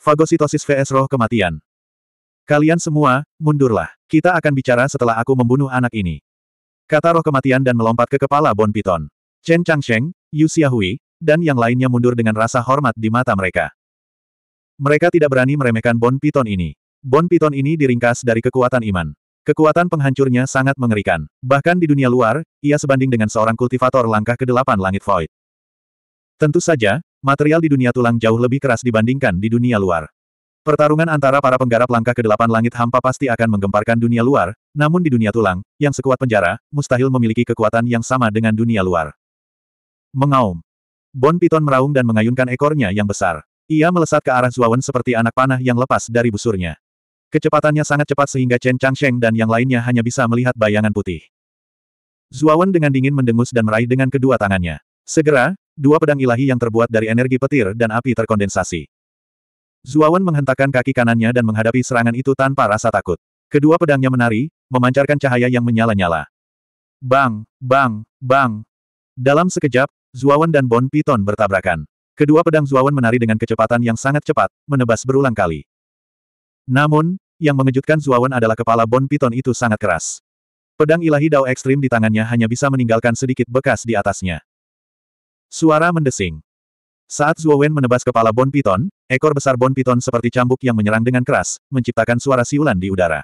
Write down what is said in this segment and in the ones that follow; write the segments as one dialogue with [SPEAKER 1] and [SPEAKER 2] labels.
[SPEAKER 1] Fagositosis vs roh kematian. Kalian semua, mundurlah. Kita akan bicara setelah aku membunuh anak ini. Kata roh kematian dan melompat ke kepala Bon Piton. Chen Changsheng, Yu Xiahui, dan yang lainnya mundur dengan rasa hormat di mata mereka. Mereka tidak berani meremehkan Bon Piton ini. Bon Piton ini diringkas dari kekuatan iman. Kekuatan penghancurnya sangat mengerikan. Bahkan di dunia luar, ia sebanding dengan seorang kultivator langkah ke delapan langit void. Tentu saja, Material di dunia tulang jauh lebih keras dibandingkan di dunia luar. Pertarungan antara para penggarap langkah ke delapan langit hampa pasti akan menggemparkan dunia luar, namun di dunia tulang, yang sekuat penjara, mustahil memiliki kekuatan yang sama dengan dunia luar. Mengaum. Bon Piton meraung dan mengayunkan ekornya yang besar. Ia melesat ke arah Zuawan seperti anak panah yang lepas dari busurnya. Kecepatannya sangat cepat sehingga Chen Changsheng dan yang lainnya hanya bisa melihat bayangan putih. Zuawan dengan dingin mendengus dan meraih dengan kedua tangannya. Segera, dua pedang ilahi yang terbuat dari energi petir dan api terkondensasi. Zuawan menghentakkan kaki kanannya dan menghadapi serangan itu tanpa rasa takut. Kedua pedangnya menari, memancarkan cahaya yang menyala-nyala. Bang, bang, bang. Dalam sekejap, Zuawan dan Bon Piton bertabrakan. Kedua pedang Zuawan menari dengan kecepatan yang sangat cepat, menebas berulang kali. Namun, yang mengejutkan Zuawan adalah kepala Bon Piton itu sangat keras. Pedang ilahi Dao Ekstrim di tangannya hanya bisa meninggalkan sedikit bekas di atasnya. Suara mendesing. Saat Wen menebas kepala Bon Piton, ekor besar Bon Piton seperti cambuk yang menyerang dengan keras, menciptakan suara siulan di udara.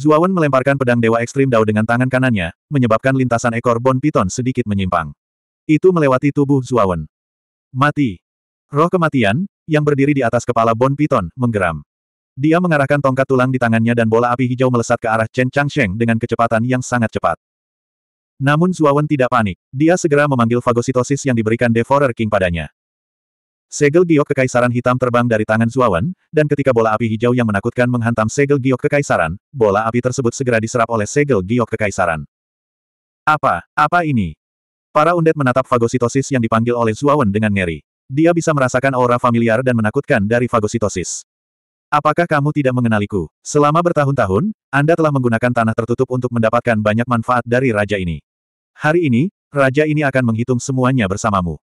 [SPEAKER 1] Wen melemparkan pedang Dewa Ekstrim Dao dengan tangan kanannya, menyebabkan lintasan ekor Bon Piton sedikit menyimpang. Itu melewati tubuh Wen. Mati. Roh kematian, yang berdiri di atas kepala Bon Piton, menggeram. Dia mengarahkan tongkat tulang di tangannya dan bola api hijau melesat ke arah Chen Changsheng dengan kecepatan yang sangat cepat. Namun Zuawan tidak panik. Dia segera memanggil fagositosis yang diberikan Devourer King padanya. Segel giok kekaisaran hitam terbang dari tangan Zuawan, dan ketika bola api hijau yang menakutkan menghantam segel giok kekaisaran, bola api tersebut segera diserap oleh segel giok kekaisaran. Apa? Apa ini? Para undet menatap fagositosis yang dipanggil oleh Zuawan dengan ngeri. Dia bisa merasakan aura familiar dan menakutkan dari fagositosis. Apakah kamu tidak mengenaliku? Selama bertahun-tahun, Anda telah menggunakan tanah tertutup untuk mendapatkan banyak manfaat dari raja ini. Hari ini, raja ini akan menghitung semuanya bersamamu.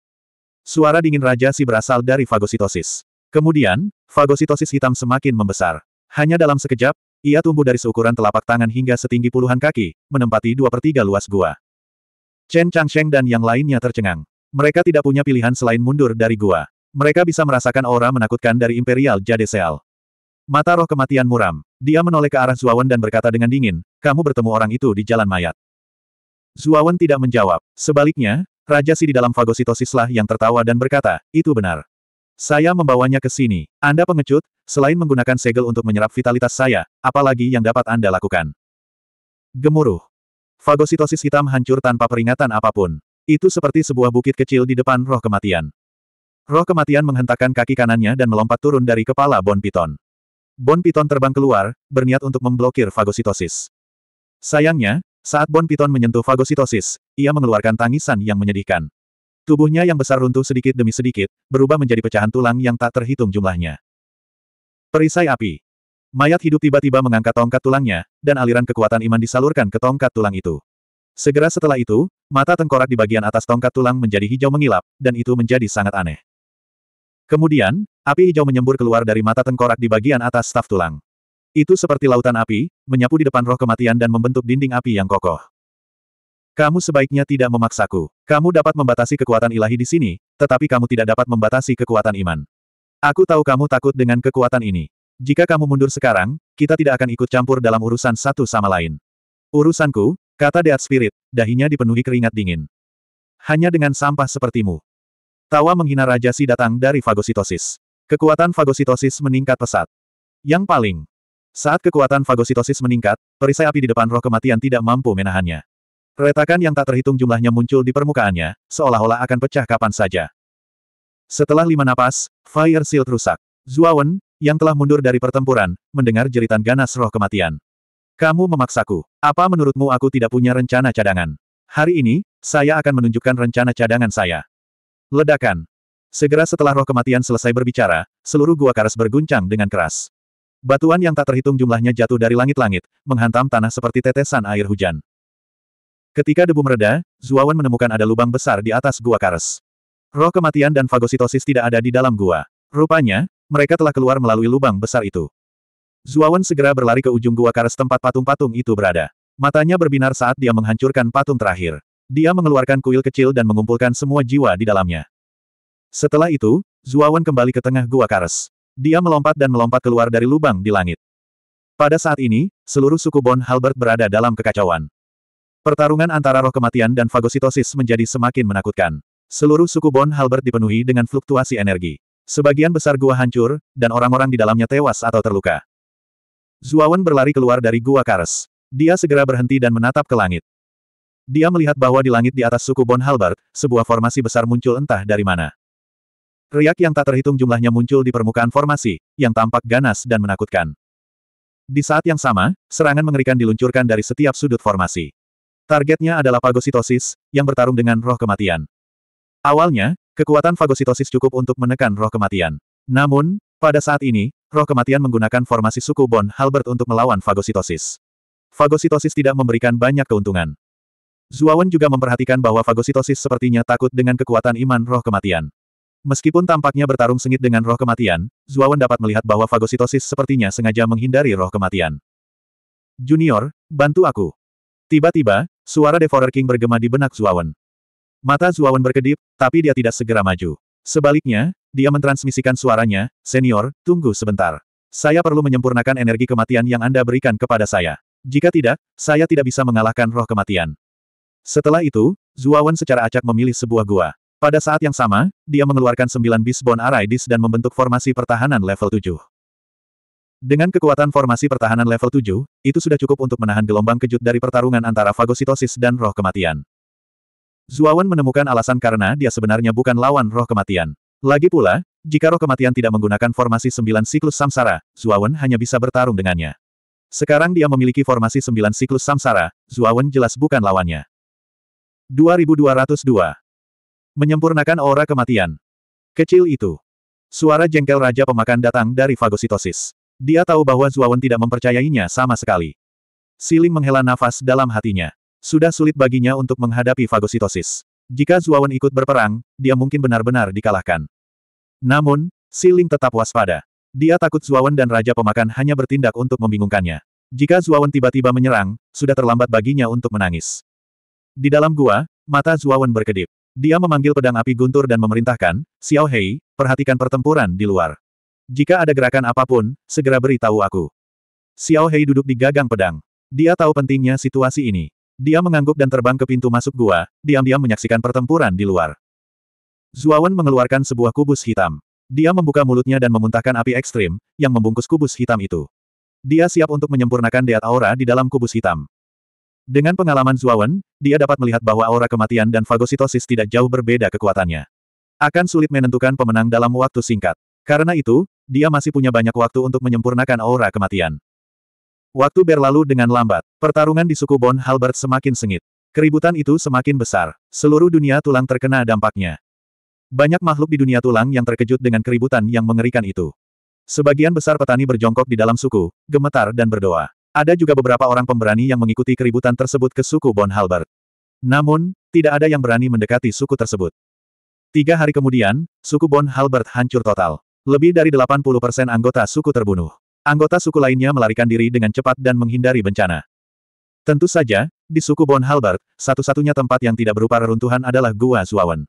[SPEAKER 1] Suara dingin raja si berasal dari fagositosis. Kemudian, fagositosis hitam semakin membesar. Hanya dalam sekejap, ia tumbuh dari seukuran telapak tangan hingga setinggi puluhan kaki, menempati dua per tiga luas gua. Chen Changsheng dan yang lainnya tercengang. Mereka tidak punya pilihan selain mundur dari gua. Mereka bisa merasakan aura menakutkan dari Imperial Jade Seal. Mata roh kematian muram. Dia menoleh ke arah Zuawan dan berkata dengan dingin, kamu bertemu orang itu di jalan mayat. Zuawan tidak menjawab. Sebaliknya, Raja Si di dalam fagositosislah yang tertawa dan berkata, itu benar. Saya membawanya ke sini. Anda pengecut, selain menggunakan segel untuk menyerap vitalitas saya, apalagi yang dapat Anda lakukan? Gemuruh. Fagositosis hitam hancur tanpa peringatan apapun. Itu seperti sebuah bukit kecil di depan roh kematian. Roh kematian menghentakkan kaki kanannya dan melompat turun dari kepala Bon Piton. Bon Piton terbang keluar, berniat untuk memblokir fagositosis. Sayangnya, saat Bon Piton menyentuh fagositosis, ia mengeluarkan tangisan yang menyedihkan. Tubuhnya yang besar runtuh sedikit demi sedikit, berubah menjadi pecahan tulang yang tak terhitung jumlahnya. Perisai api. Mayat hidup tiba-tiba mengangkat tongkat tulangnya, dan aliran kekuatan iman disalurkan ke tongkat tulang itu. Segera setelah itu, mata tengkorak di bagian atas tongkat tulang menjadi hijau mengilap, dan itu menjadi sangat aneh. Kemudian, api hijau menyembur keluar dari mata tengkorak di bagian atas staf tulang. Itu seperti lautan api, menyapu di depan roh kematian dan membentuk dinding api yang kokoh. Kamu sebaiknya tidak memaksaku. Kamu dapat membatasi kekuatan ilahi di sini, tetapi kamu tidak dapat membatasi kekuatan iman. Aku tahu kamu takut dengan kekuatan ini. Jika kamu mundur sekarang, kita tidak akan ikut campur dalam urusan satu sama lain. Urusanku, kata Dead Spirit, dahinya dipenuhi keringat dingin. Hanya dengan sampah sepertimu. Tawa menghina raja si datang dari fagositosis. Kekuatan fagositosis meningkat pesat. Yang paling saat kekuatan fagositosis meningkat, perisai api di depan roh kematian tidak mampu menahannya. Retakan yang tak terhitung jumlahnya muncul di permukaannya, seolah-olah akan pecah kapan saja. Setelah lima napas, Fire Shield rusak. Zuawan, yang telah mundur dari pertempuran, mendengar jeritan ganas roh kematian. Kamu memaksaku. Apa menurutmu aku tidak punya rencana cadangan? Hari ini, saya akan menunjukkan rencana cadangan saya. Ledakan. Segera setelah roh kematian selesai berbicara, seluruh gua karas berguncang dengan keras. Batuan yang tak terhitung jumlahnya jatuh dari langit-langit, menghantam tanah seperti tetesan air hujan. Ketika debu mereda, Zuawan menemukan ada lubang besar di atas gua kares. Roh kematian dan fagositosis tidak ada di dalam gua. Rupanya, mereka telah keluar melalui lubang besar itu. Zuawan segera berlari ke ujung gua kares tempat patung-patung itu berada. Matanya berbinar saat dia menghancurkan patung terakhir. Dia mengeluarkan kuil kecil dan mengumpulkan semua jiwa di dalamnya. Setelah itu, Zuawan kembali ke tengah gua kares. Dia melompat dan melompat keluar dari lubang di langit. Pada saat ini, seluruh suku Bon Halbert berada dalam kekacauan. Pertarungan antara roh kematian dan fagositosis menjadi semakin menakutkan. Seluruh suku Bon Halbert dipenuhi dengan fluktuasi energi. Sebagian besar gua hancur, dan orang-orang di dalamnya tewas atau terluka. Zuawan berlari keluar dari gua Kares. Dia segera berhenti dan menatap ke langit. Dia melihat bahwa di langit di atas suku Bon Halbert, sebuah formasi besar muncul entah dari mana. Riak yang tak terhitung jumlahnya muncul di permukaan formasi, yang tampak ganas dan menakutkan. Di saat yang sama, serangan mengerikan diluncurkan dari setiap sudut formasi. Targetnya adalah fagositosis, yang bertarung dengan roh kematian. Awalnya, kekuatan fagositosis cukup untuk menekan roh kematian. Namun, pada saat ini, roh kematian menggunakan formasi suku Bon Halbert untuk melawan fagositosis. Fagositosis tidak memberikan banyak keuntungan. Zuawan juga memperhatikan bahwa fagositosis sepertinya takut dengan kekuatan iman roh kematian. Meskipun tampaknya bertarung sengit dengan roh kematian, Zuawan dapat melihat bahwa fagositosis sepertinya sengaja menghindari roh kematian. Junior, bantu aku. Tiba-tiba, suara Devourer King bergema di benak Zuawan. Mata Zuawan berkedip, tapi dia tidak segera maju. Sebaliknya, dia mentransmisikan suaranya, Senior, tunggu sebentar. Saya perlu menyempurnakan energi kematian yang Anda berikan kepada saya. Jika tidak, saya tidak bisa mengalahkan roh kematian. Setelah itu, Zuawan secara acak memilih sebuah gua. Pada saat yang sama, dia mengeluarkan sembilan Bisbon araidis dan membentuk formasi pertahanan level 7. Dengan kekuatan formasi pertahanan level 7, itu sudah cukup untuk menahan gelombang kejut dari pertarungan antara fagositosis dan roh kematian. Zuawan menemukan alasan karena dia sebenarnya bukan lawan roh kematian. Lagi pula, jika roh kematian tidak menggunakan formasi sembilan siklus samsara, Zuawan hanya bisa bertarung dengannya. Sekarang dia memiliki formasi sembilan siklus samsara, Zuawan jelas bukan lawannya. 2202 Menyempurnakan aura kematian. Kecil itu. Suara jengkel Raja Pemakan datang dari fagositosis. Dia tahu bahwa Zuawan tidak mempercayainya sama sekali. Siling menghela nafas dalam hatinya. Sudah sulit baginya untuk menghadapi fagositosis. Jika Zuawan ikut berperang, dia mungkin benar-benar dikalahkan. Namun, Siling tetap waspada. Dia takut Zuawan dan Raja Pemakan hanya bertindak untuk membingungkannya. Jika Zuawan tiba-tiba menyerang, sudah terlambat baginya untuk menangis. Di dalam gua, mata Zuawan berkedip. Dia memanggil pedang api guntur dan memerintahkan, Xiao Hei, perhatikan pertempuran di luar. Jika ada gerakan apapun, segera beritahu aku. Xiao Hei duduk di gagang pedang. Dia tahu pentingnya situasi ini. Dia mengangguk dan terbang ke pintu masuk gua, diam-diam menyaksikan pertempuran di luar. Zuawan mengeluarkan sebuah kubus hitam. Dia membuka mulutnya dan memuntahkan api ekstrim, yang membungkus kubus hitam itu. Dia siap untuk menyempurnakan deat aura di dalam kubus hitam. Dengan pengalaman Zuawan, dia dapat melihat bahwa aura kematian dan fagositosis tidak jauh berbeda kekuatannya. Akan sulit menentukan pemenang dalam waktu singkat. Karena itu, dia masih punya banyak waktu untuk menyempurnakan aura kematian. Waktu berlalu dengan lambat. Pertarungan di suku Bon Halbert semakin sengit. Keributan itu semakin besar. Seluruh dunia tulang terkena dampaknya. Banyak makhluk di dunia tulang yang terkejut dengan keributan yang mengerikan itu. Sebagian besar petani berjongkok di dalam suku, gemetar dan berdoa. Ada juga beberapa orang pemberani yang mengikuti keributan tersebut ke suku Bon Halbert. Namun, tidak ada yang berani mendekati suku tersebut. Tiga hari kemudian, suku Bon Halbert hancur total. Lebih dari 80% anggota suku terbunuh. Anggota suku lainnya melarikan diri dengan cepat dan menghindari bencana. Tentu saja, di suku Bon Halbert, satu-satunya tempat yang tidak berupa reruntuhan adalah Gua Zuawan.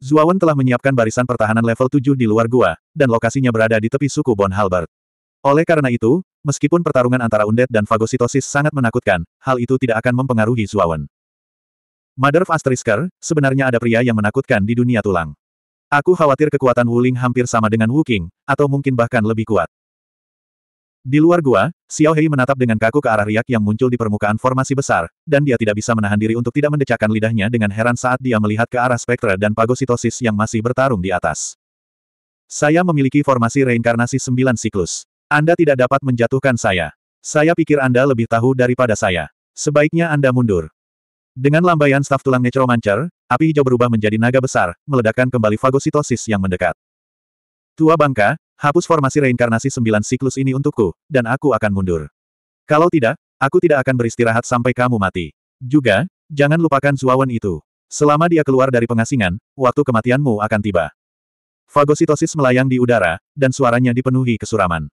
[SPEAKER 1] Zuawan telah menyiapkan barisan pertahanan level 7 di luar gua, dan lokasinya berada di tepi suku Bon Halbert. Oleh karena itu, Meskipun pertarungan antara undet dan fagositosis sangat menakutkan, hal itu tidak akan mempengaruhi Zuawan. Mother of Asterisker, sebenarnya ada pria yang menakutkan di dunia tulang. Aku khawatir kekuatan Wuling hampir sama dengan Wu King, atau mungkin bahkan lebih kuat. Di luar gua, Xiao Hei menatap dengan kaku ke arah riak yang muncul di permukaan formasi besar, dan dia tidak bisa menahan diri untuk tidak mendecakkan lidahnya dengan heran saat dia melihat ke arah spektra dan pagositosis yang masih bertarung di atas. Saya memiliki formasi reinkarnasi sembilan siklus. Anda tidak dapat menjatuhkan saya. Saya pikir Anda lebih tahu daripada saya. Sebaiknya Anda mundur. Dengan lambaian staf tulang necromancer, api hijau berubah menjadi naga besar, meledakkan kembali fagositosis yang mendekat. Tua bangka, hapus formasi reinkarnasi sembilan siklus ini untukku, dan aku akan mundur. Kalau tidak, aku tidak akan beristirahat sampai kamu mati. Juga, jangan lupakan Zuawan itu. Selama dia keluar dari pengasingan, waktu kematianmu akan tiba. Fagositosis melayang di udara, dan suaranya dipenuhi kesuraman.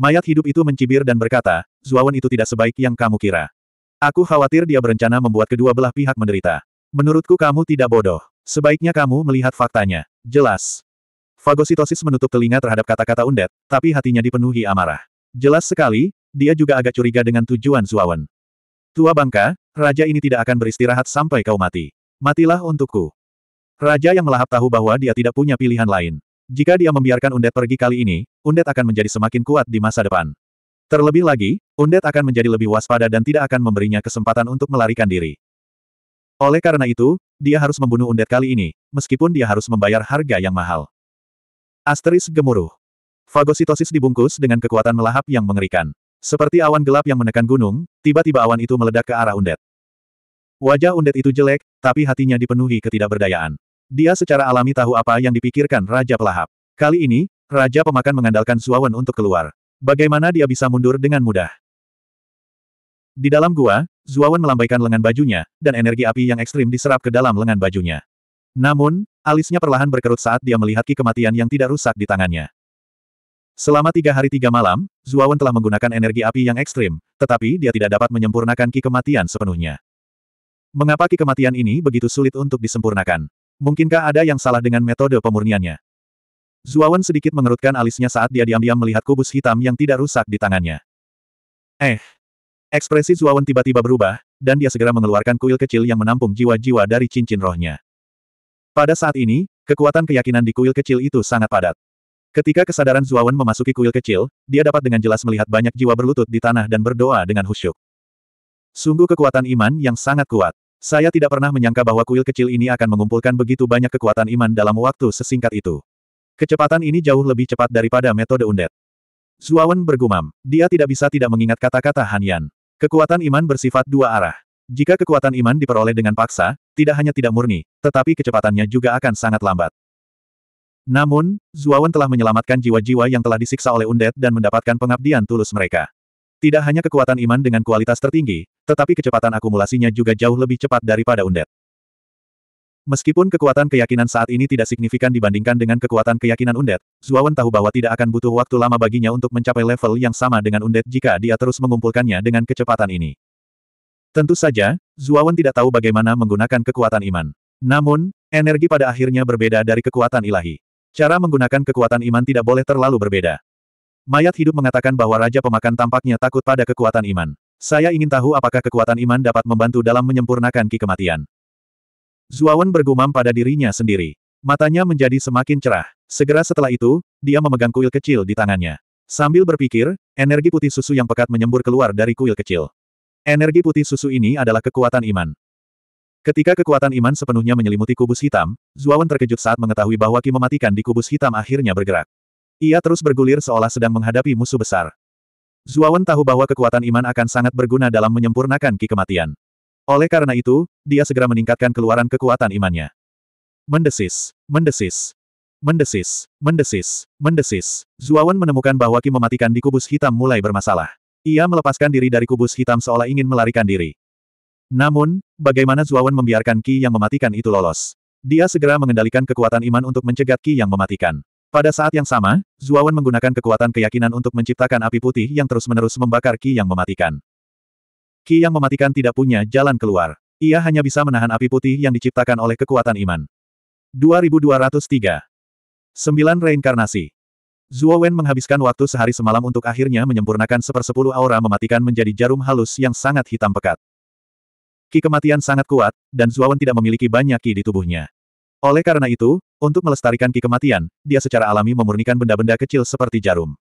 [SPEAKER 1] Mayat hidup itu mencibir dan berkata, Zuawan itu tidak sebaik yang kamu kira. Aku khawatir dia berencana membuat kedua belah pihak menderita. Menurutku kamu tidak bodoh. Sebaiknya kamu melihat faktanya. Jelas. Fagositosis menutup telinga terhadap kata-kata undet, tapi hatinya dipenuhi amarah. Jelas sekali, dia juga agak curiga dengan tujuan Zuawan. Tua bangka, raja ini tidak akan beristirahat sampai kau mati. Matilah untukku. Raja yang melahap tahu bahwa dia tidak punya pilihan lain. Jika dia membiarkan Undet pergi kali ini, Undet akan menjadi semakin kuat di masa depan. Terlebih lagi, Undet akan menjadi lebih waspada dan tidak akan memberinya kesempatan untuk melarikan diri. Oleh karena itu, dia harus membunuh Undet kali ini, meskipun dia harus membayar harga yang mahal. Asteris gemuruh. Fagositosis dibungkus dengan kekuatan melahap yang mengerikan. Seperti awan gelap yang menekan gunung, tiba-tiba awan itu meledak ke arah Undet. Wajah Undet itu jelek, tapi hatinya dipenuhi ketidakberdayaan. Dia secara alami tahu apa yang dipikirkan Raja Pelahap. Kali ini, Raja Pemakan mengandalkan Zuawan untuk keluar. Bagaimana dia bisa mundur dengan mudah? Di dalam gua, Zuawan melambaikan lengan bajunya, dan energi api yang ekstrim diserap ke dalam lengan bajunya. Namun, alisnya perlahan berkerut saat dia melihat ki kematian yang tidak rusak di tangannya. Selama tiga hari tiga malam, Zuawan telah menggunakan energi api yang ekstrim, tetapi dia tidak dapat menyempurnakan ki kematian sepenuhnya. Mengapa ki kematian ini begitu sulit untuk disempurnakan? Mungkinkah ada yang salah dengan metode pemurniannya? Zuawan sedikit mengerutkan alisnya saat dia diam-diam melihat kubus hitam yang tidak rusak di tangannya. Eh. Ekspresi Zuawan tiba-tiba berubah, dan dia segera mengeluarkan kuil kecil yang menampung jiwa-jiwa dari cincin rohnya. Pada saat ini, kekuatan keyakinan di kuil kecil itu sangat padat. Ketika kesadaran Zuawan memasuki kuil kecil, dia dapat dengan jelas melihat banyak jiwa berlutut di tanah dan berdoa dengan khusyuk. Sungguh kekuatan iman yang sangat kuat. Saya tidak pernah menyangka bahwa kuil kecil ini akan mengumpulkan begitu banyak kekuatan iman dalam waktu sesingkat itu. Kecepatan ini jauh lebih cepat daripada metode undet. Zuawan bergumam. Dia tidak bisa tidak mengingat kata-kata Han Kekuatan iman bersifat dua arah. Jika kekuatan iman diperoleh dengan paksa, tidak hanya tidak murni, tetapi kecepatannya juga akan sangat lambat. Namun, Zuawan telah menyelamatkan jiwa-jiwa yang telah disiksa oleh Undet dan mendapatkan pengabdian tulus mereka. Tidak hanya kekuatan iman dengan kualitas tertinggi, tetapi kecepatan akumulasinya juga jauh lebih cepat daripada undet. Meskipun kekuatan keyakinan saat ini tidak signifikan dibandingkan dengan kekuatan keyakinan undet, Zuawan tahu bahwa tidak akan butuh waktu lama baginya untuk mencapai level yang sama dengan undet jika dia terus mengumpulkannya dengan kecepatan ini. Tentu saja, Zuawan tidak tahu bagaimana menggunakan kekuatan iman. Namun, energi pada akhirnya berbeda dari kekuatan ilahi. Cara menggunakan kekuatan iman tidak boleh terlalu berbeda. Mayat hidup mengatakan bahwa Raja Pemakan tampaknya takut pada kekuatan iman. Saya ingin tahu apakah kekuatan iman dapat membantu dalam menyempurnakan ki kematian. Zuawan bergumam pada dirinya sendiri. Matanya menjadi semakin cerah. Segera setelah itu, dia memegang kuil kecil di tangannya. Sambil berpikir, energi putih susu yang pekat menyembur keluar dari kuil kecil. Energi putih susu ini adalah kekuatan iman. Ketika kekuatan iman sepenuhnya menyelimuti kubus hitam, Zuawan terkejut saat mengetahui bahwa Ki mematikan di kubus hitam akhirnya bergerak. Ia terus bergulir seolah sedang menghadapi musuh besar. Zuawan tahu bahwa kekuatan iman akan sangat berguna dalam menyempurnakan ki kematian. Oleh karena itu, dia segera meningkatkan keluaran kekuatan imannya. Mendesis, mendesis, mendesis, mendesis, mendesis. Zuawan menemukan bahwa ki mematikan di kubus hitam mulai bermasalah. Ia melepaskan diri dari kubus hitam seolah ingin melarikan diri. Namun, bagaimana Zuawan membiarkan ki yang mematikan itu lolos? Dia segera mengendalikan kekuatan iman untuk mencegat ki yang mematikan. Pada saat yang sama, Zuawan menggunakan kekuatan keyakinan untuk menciptakan api putih yang terus-menerus membakar Ki yang mematikan. Ki yang mematikan tidak punya jalan keluar. Ia hanya bisa menahan api putih yang diciptakan oleh kekuatan iman. 2203 9 Reinkarnasi Zuo Wen menghabiskan waktu sehari semalam untuk akhirnya menyempurnakan sepersepuluh aura mematikan menjadi jarum halus yang sangat hitam pekat. Ki kematian sangat kuat, dan Zuo Wen tidak memiliki banyak ki di tubuhnya. Oleh karena itu, untuk melestarikan ki kematian, dia secara alami memurnikan benda-benda kecil seperti jarum.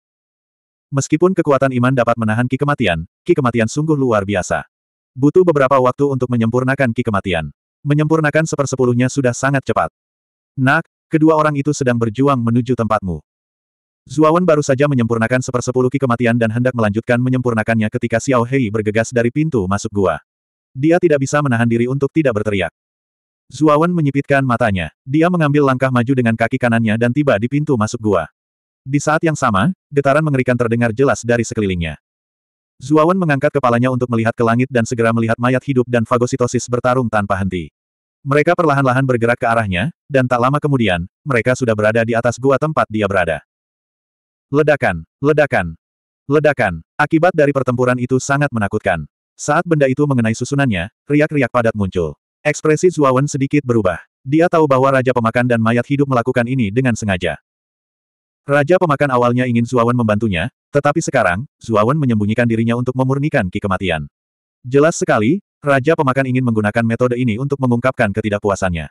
[SPEAKER 1] Meskipun kekuatan iman dapat menahan ki kematian, ki kematian sungguh luar biasa. Butuh beberapa waktu untuk menyempurnakan ki kematian. Menyempurnakan sepersepuluhnya sudah sangat cepat. Nak, kedua orang itu sedang berjuang menuju tempatmu. Zuawan baru saja menyempurnakan sepersepuluh ki kematian dan hendak melanjutkan menyempurnakannya ketika Xiao Hei bergegas dari pintu masuk gua. Dia tidak bisa menahan diri untuk tidak berteriak. Zuawan menyipitkan matanya. Dia mengambil langkah maju dengan kaki kanannya dan tiba di pintu masuk gua. Di saat yang sama, getaran mengerikan terdengar jelas dari sekelilingnya. Zuawan mengangkat kepalanya untuk melihat ke langit dan segera melihat mayat hidup dan fagositosis bertarung tanpa henti. Mereka perlahan-lahan bergerak ke arahnya, dan tak lama kemudian, mereka sudah berada di atas gua tempat dia berada. Ledakan, ledakan, ledakan. Akibat dari pertempuran itu sangat menakutkan. Saat benda itu mengenai susunannya, riak-riak padat muncul. Ekspresi Zuawan sedikit berubah. Dia tahu bahwa Raja Pemakan dan Mayat Hidup melakukan ini dengan sengaja. Raja Pemakan awalnya ingin Zuawan membantunya, tetapi sekarang, Zuawan menyembunyikan dirinya untuk memurnikan ki kematian. Jelas sekali, Raja Pemakan ingin menggunakan metode ini untuk mengungkapkan ketidakpuasannya.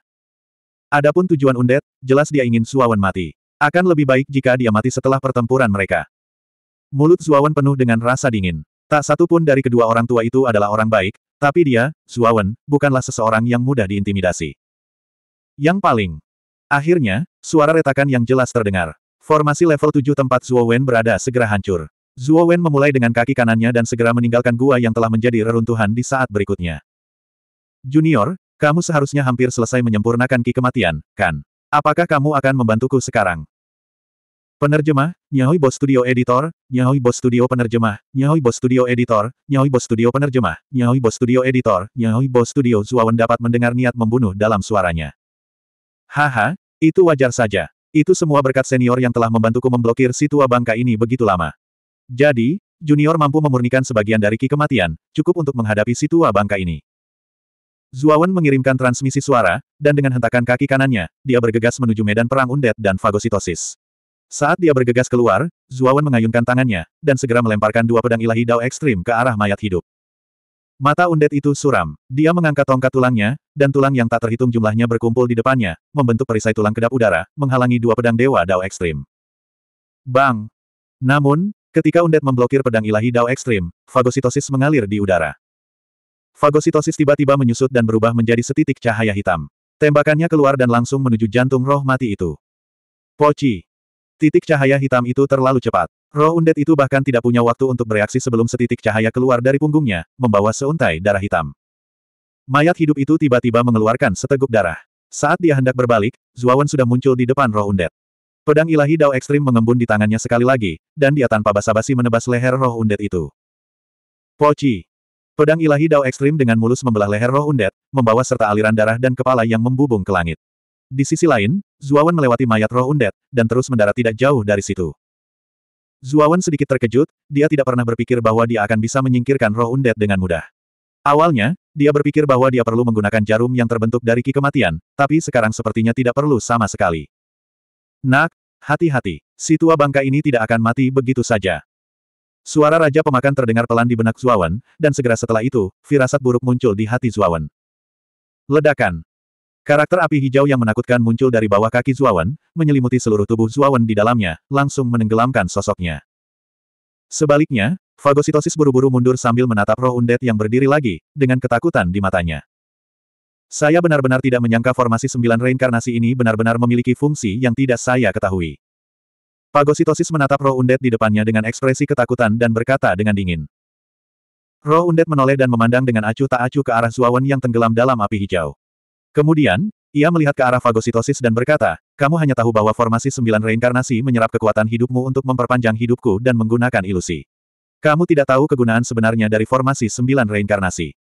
[SPEAKER 1] Adapun tujuan Undet, jelas dia ingin Zuawan mati. Akan lebih baik jika dia mati setelah pertempuran mereka. Mulut Zuawan penuh dengan rasa dingin. Tak satu pun dari kedua orang tua itu adalah orang baik, tapi dia, Zuawan, bukanlah seseorang yang mudah diintimidasi. Yang paling. Akhirnya, suara retakan yang jelas terdengar. Formasi level 7 tempat Zuowen berada segera hancur. Zuowen memulai dengan kaki kanannya dan segera meninggalkan gua yang telah menjadi reruntuhan di saat berikutnya. Junior, kamu seharusnya hampir selesai menyempurnakan ki kematian, kan? Apakah kamu akan membantuku sekarang? Penerjemah, nyahoi Bos Studio Editor, nyahoi Bos Studio Penerjemah, nyahoi Bos Studio Editor, nyahoi Bos Studio Penerjemah, nyahoi Bos Studio Editor, Nyahoy Bos Studio Zuawan dapat mendengar niat membunuh dalam suaranya. Haha, itu wajar saja. Itu semua berkat senior yang telah membantuku memblokir si tua bangka ini begitu lama. Jadi, junior mampu memurnikan sebagian dari ki kematian, cukup untuk menghadapi si tua bangka ini. Zuawan mengirimkan transmisi suara, dan dengan hentakan kaki kanannya, dia bergegas menuju medan perang undet dan fagositosis. Saat dia bergegas keluar, Zuawan mengayunkan tangannya, dan segera melemparkan dua pedang ilahi Dao ekstrim ke arah mayat hidup. Mata undet itu suram. Dia mengangkat tongkat tulangnya, dan tulang yang tak terhitung jumlahnya berkumpul di depannya, membentuk perisai tulang kedap udara, menghalangi dua pedang dewa Dao ekstrim. Bang! Namun, ketika undet memblokir pedang ilahi Dao ekstrim, fagositosis mengalir di udara. Fagositosis tiba-tiba menyusut dan berubah menjadi setitik cahaya hitam. Tembakannya keluar dan langsung menuju jantung roh mati itu. Poci! Titik cahaya hitam itu terlalu cepat. Roh undet itu bahkan tidak punya waktu untuk bereaksi sebelum setitik cahaya keluar dari punggungnya, membawa seuntai darah hitam. Mayat hidup itu tiba-tiba mengeluarkan seteguk darah. Saat dia hendak berbalik, Zuawan sudah muncul di depan roh undet. Pedang ilahi Dao Ekstrim mengembun di tangannya sekali lagi, dan dia tanpa basa-basi menebas leher roh undet itu. Poci. Pedang ilahi Dao Ekstrim dengan mulus membelah leher roh undet, membawa serta aliran darah dan kepala yang membubung ke langit. Di sisi lain, Zuawan melewati mayat roh undet, dan terus mendarat tidak jauh dari situ. Zuawan sedikit terkejut, dia tidak pernah berpikir bahwa dia akan bisa menyingkirkan roh undet dengan mudah. Awalnya, dia berpikir bahwa dia perlu menggunakan jarum yang terbentuk dari ki kematian, tapi sekarang sepertinya tidak perlu sama sekali. Nak, hati-hati, si tua bangka ini tidak akan mati begitu saja. Suara Raja Pemakan terdengar pelan di benak Zuawan, dan segera setelah itu, firasat buruk muncul di hati Zuawan. Ledakan. Karakter api hijau yang menakutkan muncul dari bawah kaki Zuawan, menyelimuti seluruh tubuh Zuawan di dalamnya, langsung menenggelamkan sosoknya. Sebaliknya, fagositosis buru-buru mundur sambil menatap roh undet yang berdiri lagi, dengan ketakutan di matanya. Saya benar-benar tidak menyangka formasi sembilan reinkarnasi ini benar-benar memiliki fungsi yang tidak saya ketahui. Fagositosis menatap roh undet di depannya dengan ekspresi ketakutan dan berkata dengan dingin. Roh undet menoleh dan memandang dengan acuh tak acuh ke arah Zuawan yang tenggelam dalam api hijau. Kemudian, ia melihat ke arah fagositosis dan berkata, kamu hanya tahu bahwa formasi sembilan reinkarnasi menyerap kekuatan hidupmu untuk memperpanjang hidupku dan menggunakan ilusi. Kamu tidak tahu kegunaan sebenarnya dari formasi sembilan reinkarnasi.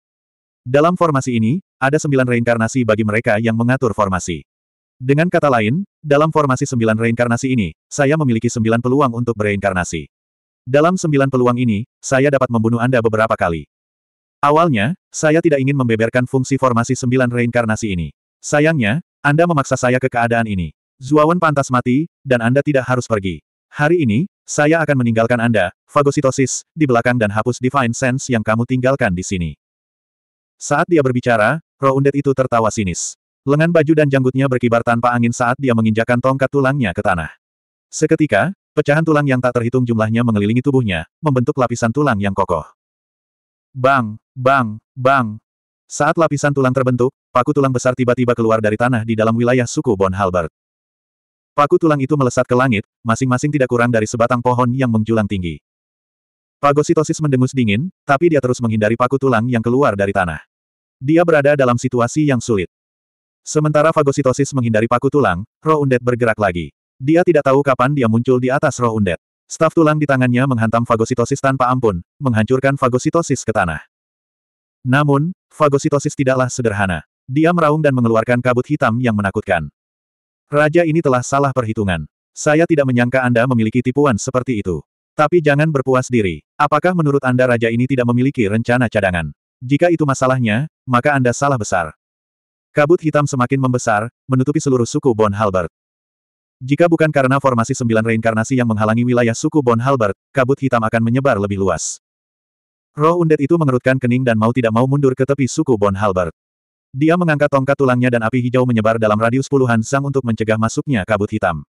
[SPEAKER 1] Dalam formasi ini, ada sembilan reinkarnasi bagi mereka yang mengatur formasi. Dengan kata lain, dalam formasi sembilan reinkarnasi ini, saya memiliki sembilan peluang untuk bereinkarnasi. Dalam sembilan peluang ini, saya dapat membunuh Anda beberapa kali. Awalnya, saya tidak ingin membeberkan fungsi formasi sembilan reinkarnasi ini. Sayangnya, Anda memaksa saya ke keadaan ini. Zuawan pantas mati, dan Anda tidak harus pergi. Hari ini, saya akan meninggalkan Anda, fagositosis, di belakang dan hapus divine sense yang kamu tinggalkan di sini. Saat dia berbicara, roh undet itu tertawa sinis. Lengan baju dan janggutnya berkibar tanpa angin saat dia menginjakan tongkat tulangnya ke tanah. Seketika, pecahan tulang yang tak terhitung jumlahnya mengelilingi tubuhnya, membentuk lapisan tulang yang kokoh. Bang, bang, bang. Saat lapisan tulang terbentuk, paku tulang besar tiba-tiba keluar dari tanah di dalam wilayah suku Bon Halbert. Paku tulang itu melesat ke langit, masing-masing tidak kurang dari sebatang pohon yang menjulang tinggi. Pagositosis mendengus dingin, tapi dia terus menghindari paku tulang yang keluar dari tanah. Dia berada dalam situasi yang sulit. Sementara fagositosis menghindari paku tulang, roh undet bergerak lagi. Dia tidak tahu kapan dia muncul di atas roh undet. Staf tulang di tangannya menghantam fagositosis tanpa ampun, menghancurkan fagositosis ke tanah. Namun, fagositosis tidaklah sederhana. Dia meraung dan mengeluarkan kabut hitam yang menakutkan. Raja ini telah salah perhitungan. Saya tidak menyangka Anda memiliki tipuan seperti itu. Tapi jangan berpuas diri. Apakah menurut Anda raja ini tidak memiliki rencana cadangan? Jika itu masalahnya, maka Anda salah besar. Kabut hitam semakin membesar, menutupi seluruh suku Bon Halbert. Jika bukan karena formasi sembilan reinkarnasi yang menghalangi wilayah suku Bon Halbert, kabut hitam akan menyebar lebih luas. Roh undet itu mengerutkan kening dan mau tidak mau mundur ke tepi suku Bon Halbert. Dia mengangkat tongkat tulangnya dan api hijau menyebar dalam radius puluhan sang untuk mencegah masuknya kabut hitam.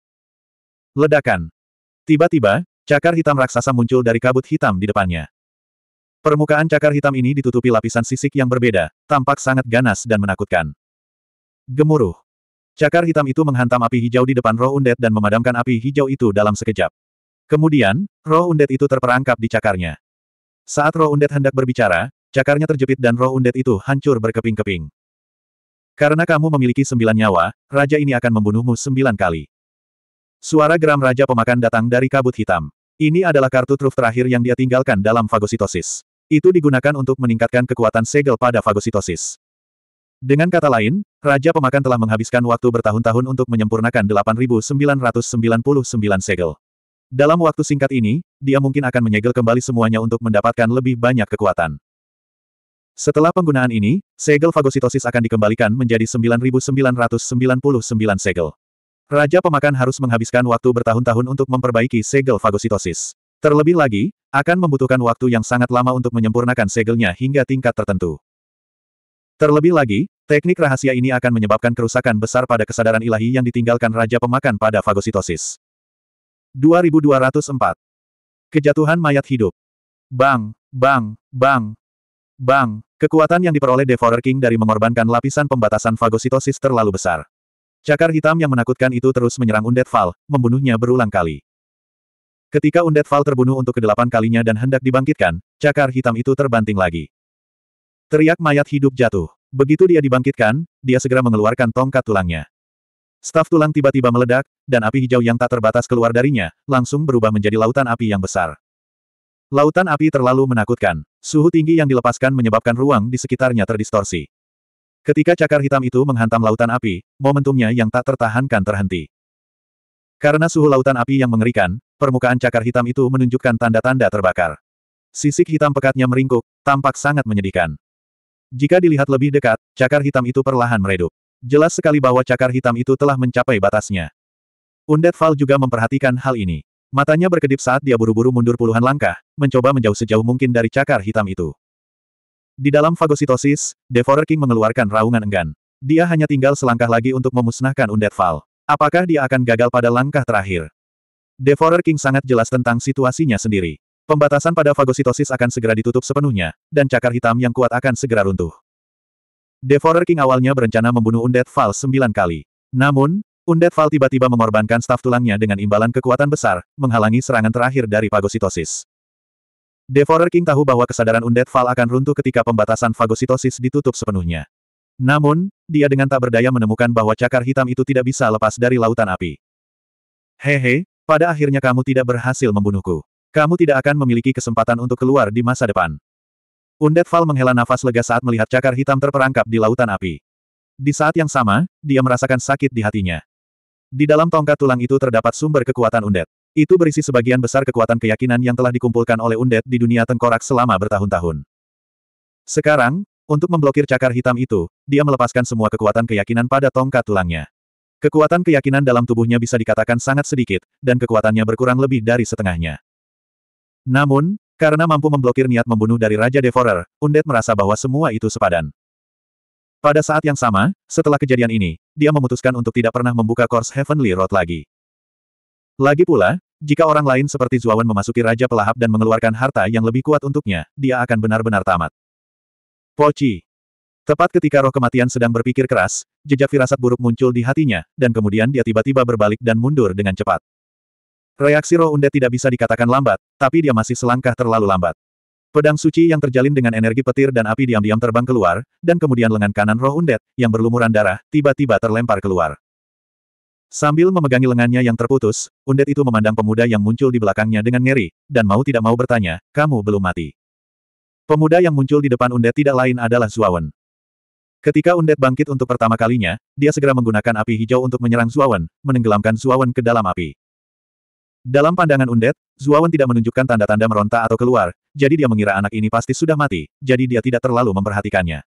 [SPEAKER 1] Ledakan. Tiba-tiba, cakar hitam raksasa muncul dari kabut hitam di depannya. Permukaan cakar hitam ini ditutupi lapisan sisik yang berbeda, tampak sangat ganas dan menakutkan. Gemuruh. Cakar hitam itu menghantam api hijau di depan roh undet dan memadamkan api hijau itu dalam sekejap. Kemudian, roh undet itu terperangkap di cakarnya. Saat roh undet hendak berbicara, cakarnya terjepit dan roh undet itu hancur berkeping-keping. Karena kamu memiliki sembilan nyawa, raja ini akan membunuhmu sembilan kali. Suara geram Raja Pemakan datang dari kabut hitam. Ini adalah kartu truf terakhir yang dia tinggalkan dalam fagositosis. Itu digunakan untuk meningkatkan kekuatan segel pada fagositosis. Dengan kata lain, Raja Pemakan telah menghabiskan waktu bertahun-tahun untuk menyempurnakan 8.999 segel. Dalam waktu singkat ini, dia mungkin akan menyegel kembali semuanya untuk mendapatkan lebih banyak kekuatan. Setelah penggunaan ini, segel fagositosis akan dikembalikan menjadi 9.999 segel. Raja Pemakan harus menghabiskan waktu bertahun-tahun untuk memperbaiki segel fagositosis. Terlebih lagi, akan membutuhkan waktu yang sangat lama untuk menyempurnakan segelnya hingga tingkat tertentu. Terlebih lagi, teknik rahasia ini akan menyebabkan kerusakan besar pada kesadaran ilahi yang ditinggalkan Raja Pemakan pada fagositosis. 2204 Kejatuhan mayat hidup Bang, bang, bang, bang, kekuatan yang diperoleh Devourer King dari mengorbankan lapisan pembatasan fagositosis terlalu besar. Cakar hitam yang menakutkan itu terus menyerang Undead Val, membunuhnya berulang kali. Ketika Undead Val terbunuh untuk kedelapan kalinya dan hendak dibangkitkan, cakar hitam itu terbanting lagi. Teriak mayat hidup jatuh. Begitu dia dibangkitkan, dia segera mengeluarkan tongkat tulangnya. Staf tulang tiba-tiba meledak, dan api hijau yang tak terbatas keluar darinya, langsung berubah menjadi lautan api yang besar. Lautan api terlalu menakutkan. Suhu tinggi yang dilepaskan menyebabkan ruang di sekitarnya terdistorsi. Ketika cakar hitam itu menghantam lautan api, momentumnya yang tak tertahankan terhenti. Karena suhu lautan api yang mengerikan, permukaan cakar hitam itu menunjukkan tanda-tanda terbakar. Sisik hitam pekatnya meringkuk, tampak sangat menyedihkan. Jika dilihat lebih dekat, cakar hitam itu perlahan meredup. Jelas sekali bahwa cakar hitam itu telah mencapai batasnya. Undead Val juga memperhatikan hal ini. Matanya berkedip saat dia buru-buru mundur puluhan langkah, mencoba menjauh sejauh mungkin dari cakar hitam itu. Di dalam fagositosis, Devourer King mengeluarkan raungan enggan. Dia hanya tinggal selangkah lagi untuk memusnahkan Undead Val. Apakah dia akan gagal pada langkah terakhir? Devourer King sangat jelas tentang situasinya sendiri. Pembatasan pada fagositosis akan segera ditutup sepenuhnya, dan cakar hitam yang kuat akan segera runtuh. Devourer King awalnya berencana membunuh Undead Val sembilan kali. Namun, Undead Val tiba-tiba mengorbankan staf tulangnya dengan imbalan kekuatan besar, menghalangi serangan terakhir dari fagositosis. Devourer King tahu bahwa kesadaran Undead Val akan runtuh ketika pembatasan fagositosis ditutup sepenuhnya. Namun, dia dengan tak berdaya menemukan bahwa cakar hitam itu tidak bisa lepas dari lautan api. Hehe, pada akhirnya kamu tidak berhasil membunuhku. Kamu tidak akan memiliki kesempatan untuk keluar di masa depan. Undet Val menghela nafas lega saat melihat cakar hitam terperangkap di lautan api. Di saat yang sama, dia merasakan sakit di hatinya. Di dalam tongkat tulang itu terdapat sumber kekuatan Undet. Itu berisi sebagian besar kekuatan keyakinan yang telah dikumpulkan oleh Undet di dunia tengkorak selama bertahun-tahun. Sekarang, untuk memblokir cakar hitam itu, dia melepaskan semua kekuatan keyakinan pada tongkat tulangnya. Kekuatan keyakinan dalam tubuhnya bisa dikatakan sangat sedikit, dan kekuatannya berkurang lebih dari setengahnya. Namun, karena mampu memblokir niat membunuh dari Raja Devorer, Undet merasa bahwa semua itu sepadan. Pada saat yang sama, setelah kejadian ini, dia memutuskan untuk tidak pernah membuka Course Heavenly Road lagi. Lagi pula, jika orang lain seperti Zuawan memasuki Raja Pelahap dan mengeluarkan harta yang lebih kuat untuknya, dia akan benar-benar tamat. Poci. Tepat ketika roh kematian sedang berpikir keras, jejak firasat buruk muncul di hatinya, dan kemudian dia tiba-tiba berbalik dan mundur dengan cepat. Reaksi roh Undet tidak bisa dikatakan lambat, tapi dia masih selangkah terlalu lambat. Pedang suci yang terjalin dengan energi petir dan api diam-diam terbang keluar, dan kemudian lengan kanan roh undet, yang berlumuran darah, tiba-tiba terlempar keluar. Sambil memegangi lengannya yang terputus, undet itu memandang pemuda yang muncul di belakangnya dengan ngeri, dan mau tidak mau bertanya, kamu belum mati. Pemuda yang muncul di depan undet tidak lain adalah Zuawan. Ketika undet bangkit untuk pertama kalinya, dia segera menggunakan api hijau untuk menyerang Zuawan, menenggelamkan Zuawan ke dalam api. Dalam pandangan Undet, Zuawan tidak menunjukkan tanda-tanda meronta atau keluar, jadi dia mengira anak ini pasti sudah mati, jadi dia tidak terlalu memperhatikannya.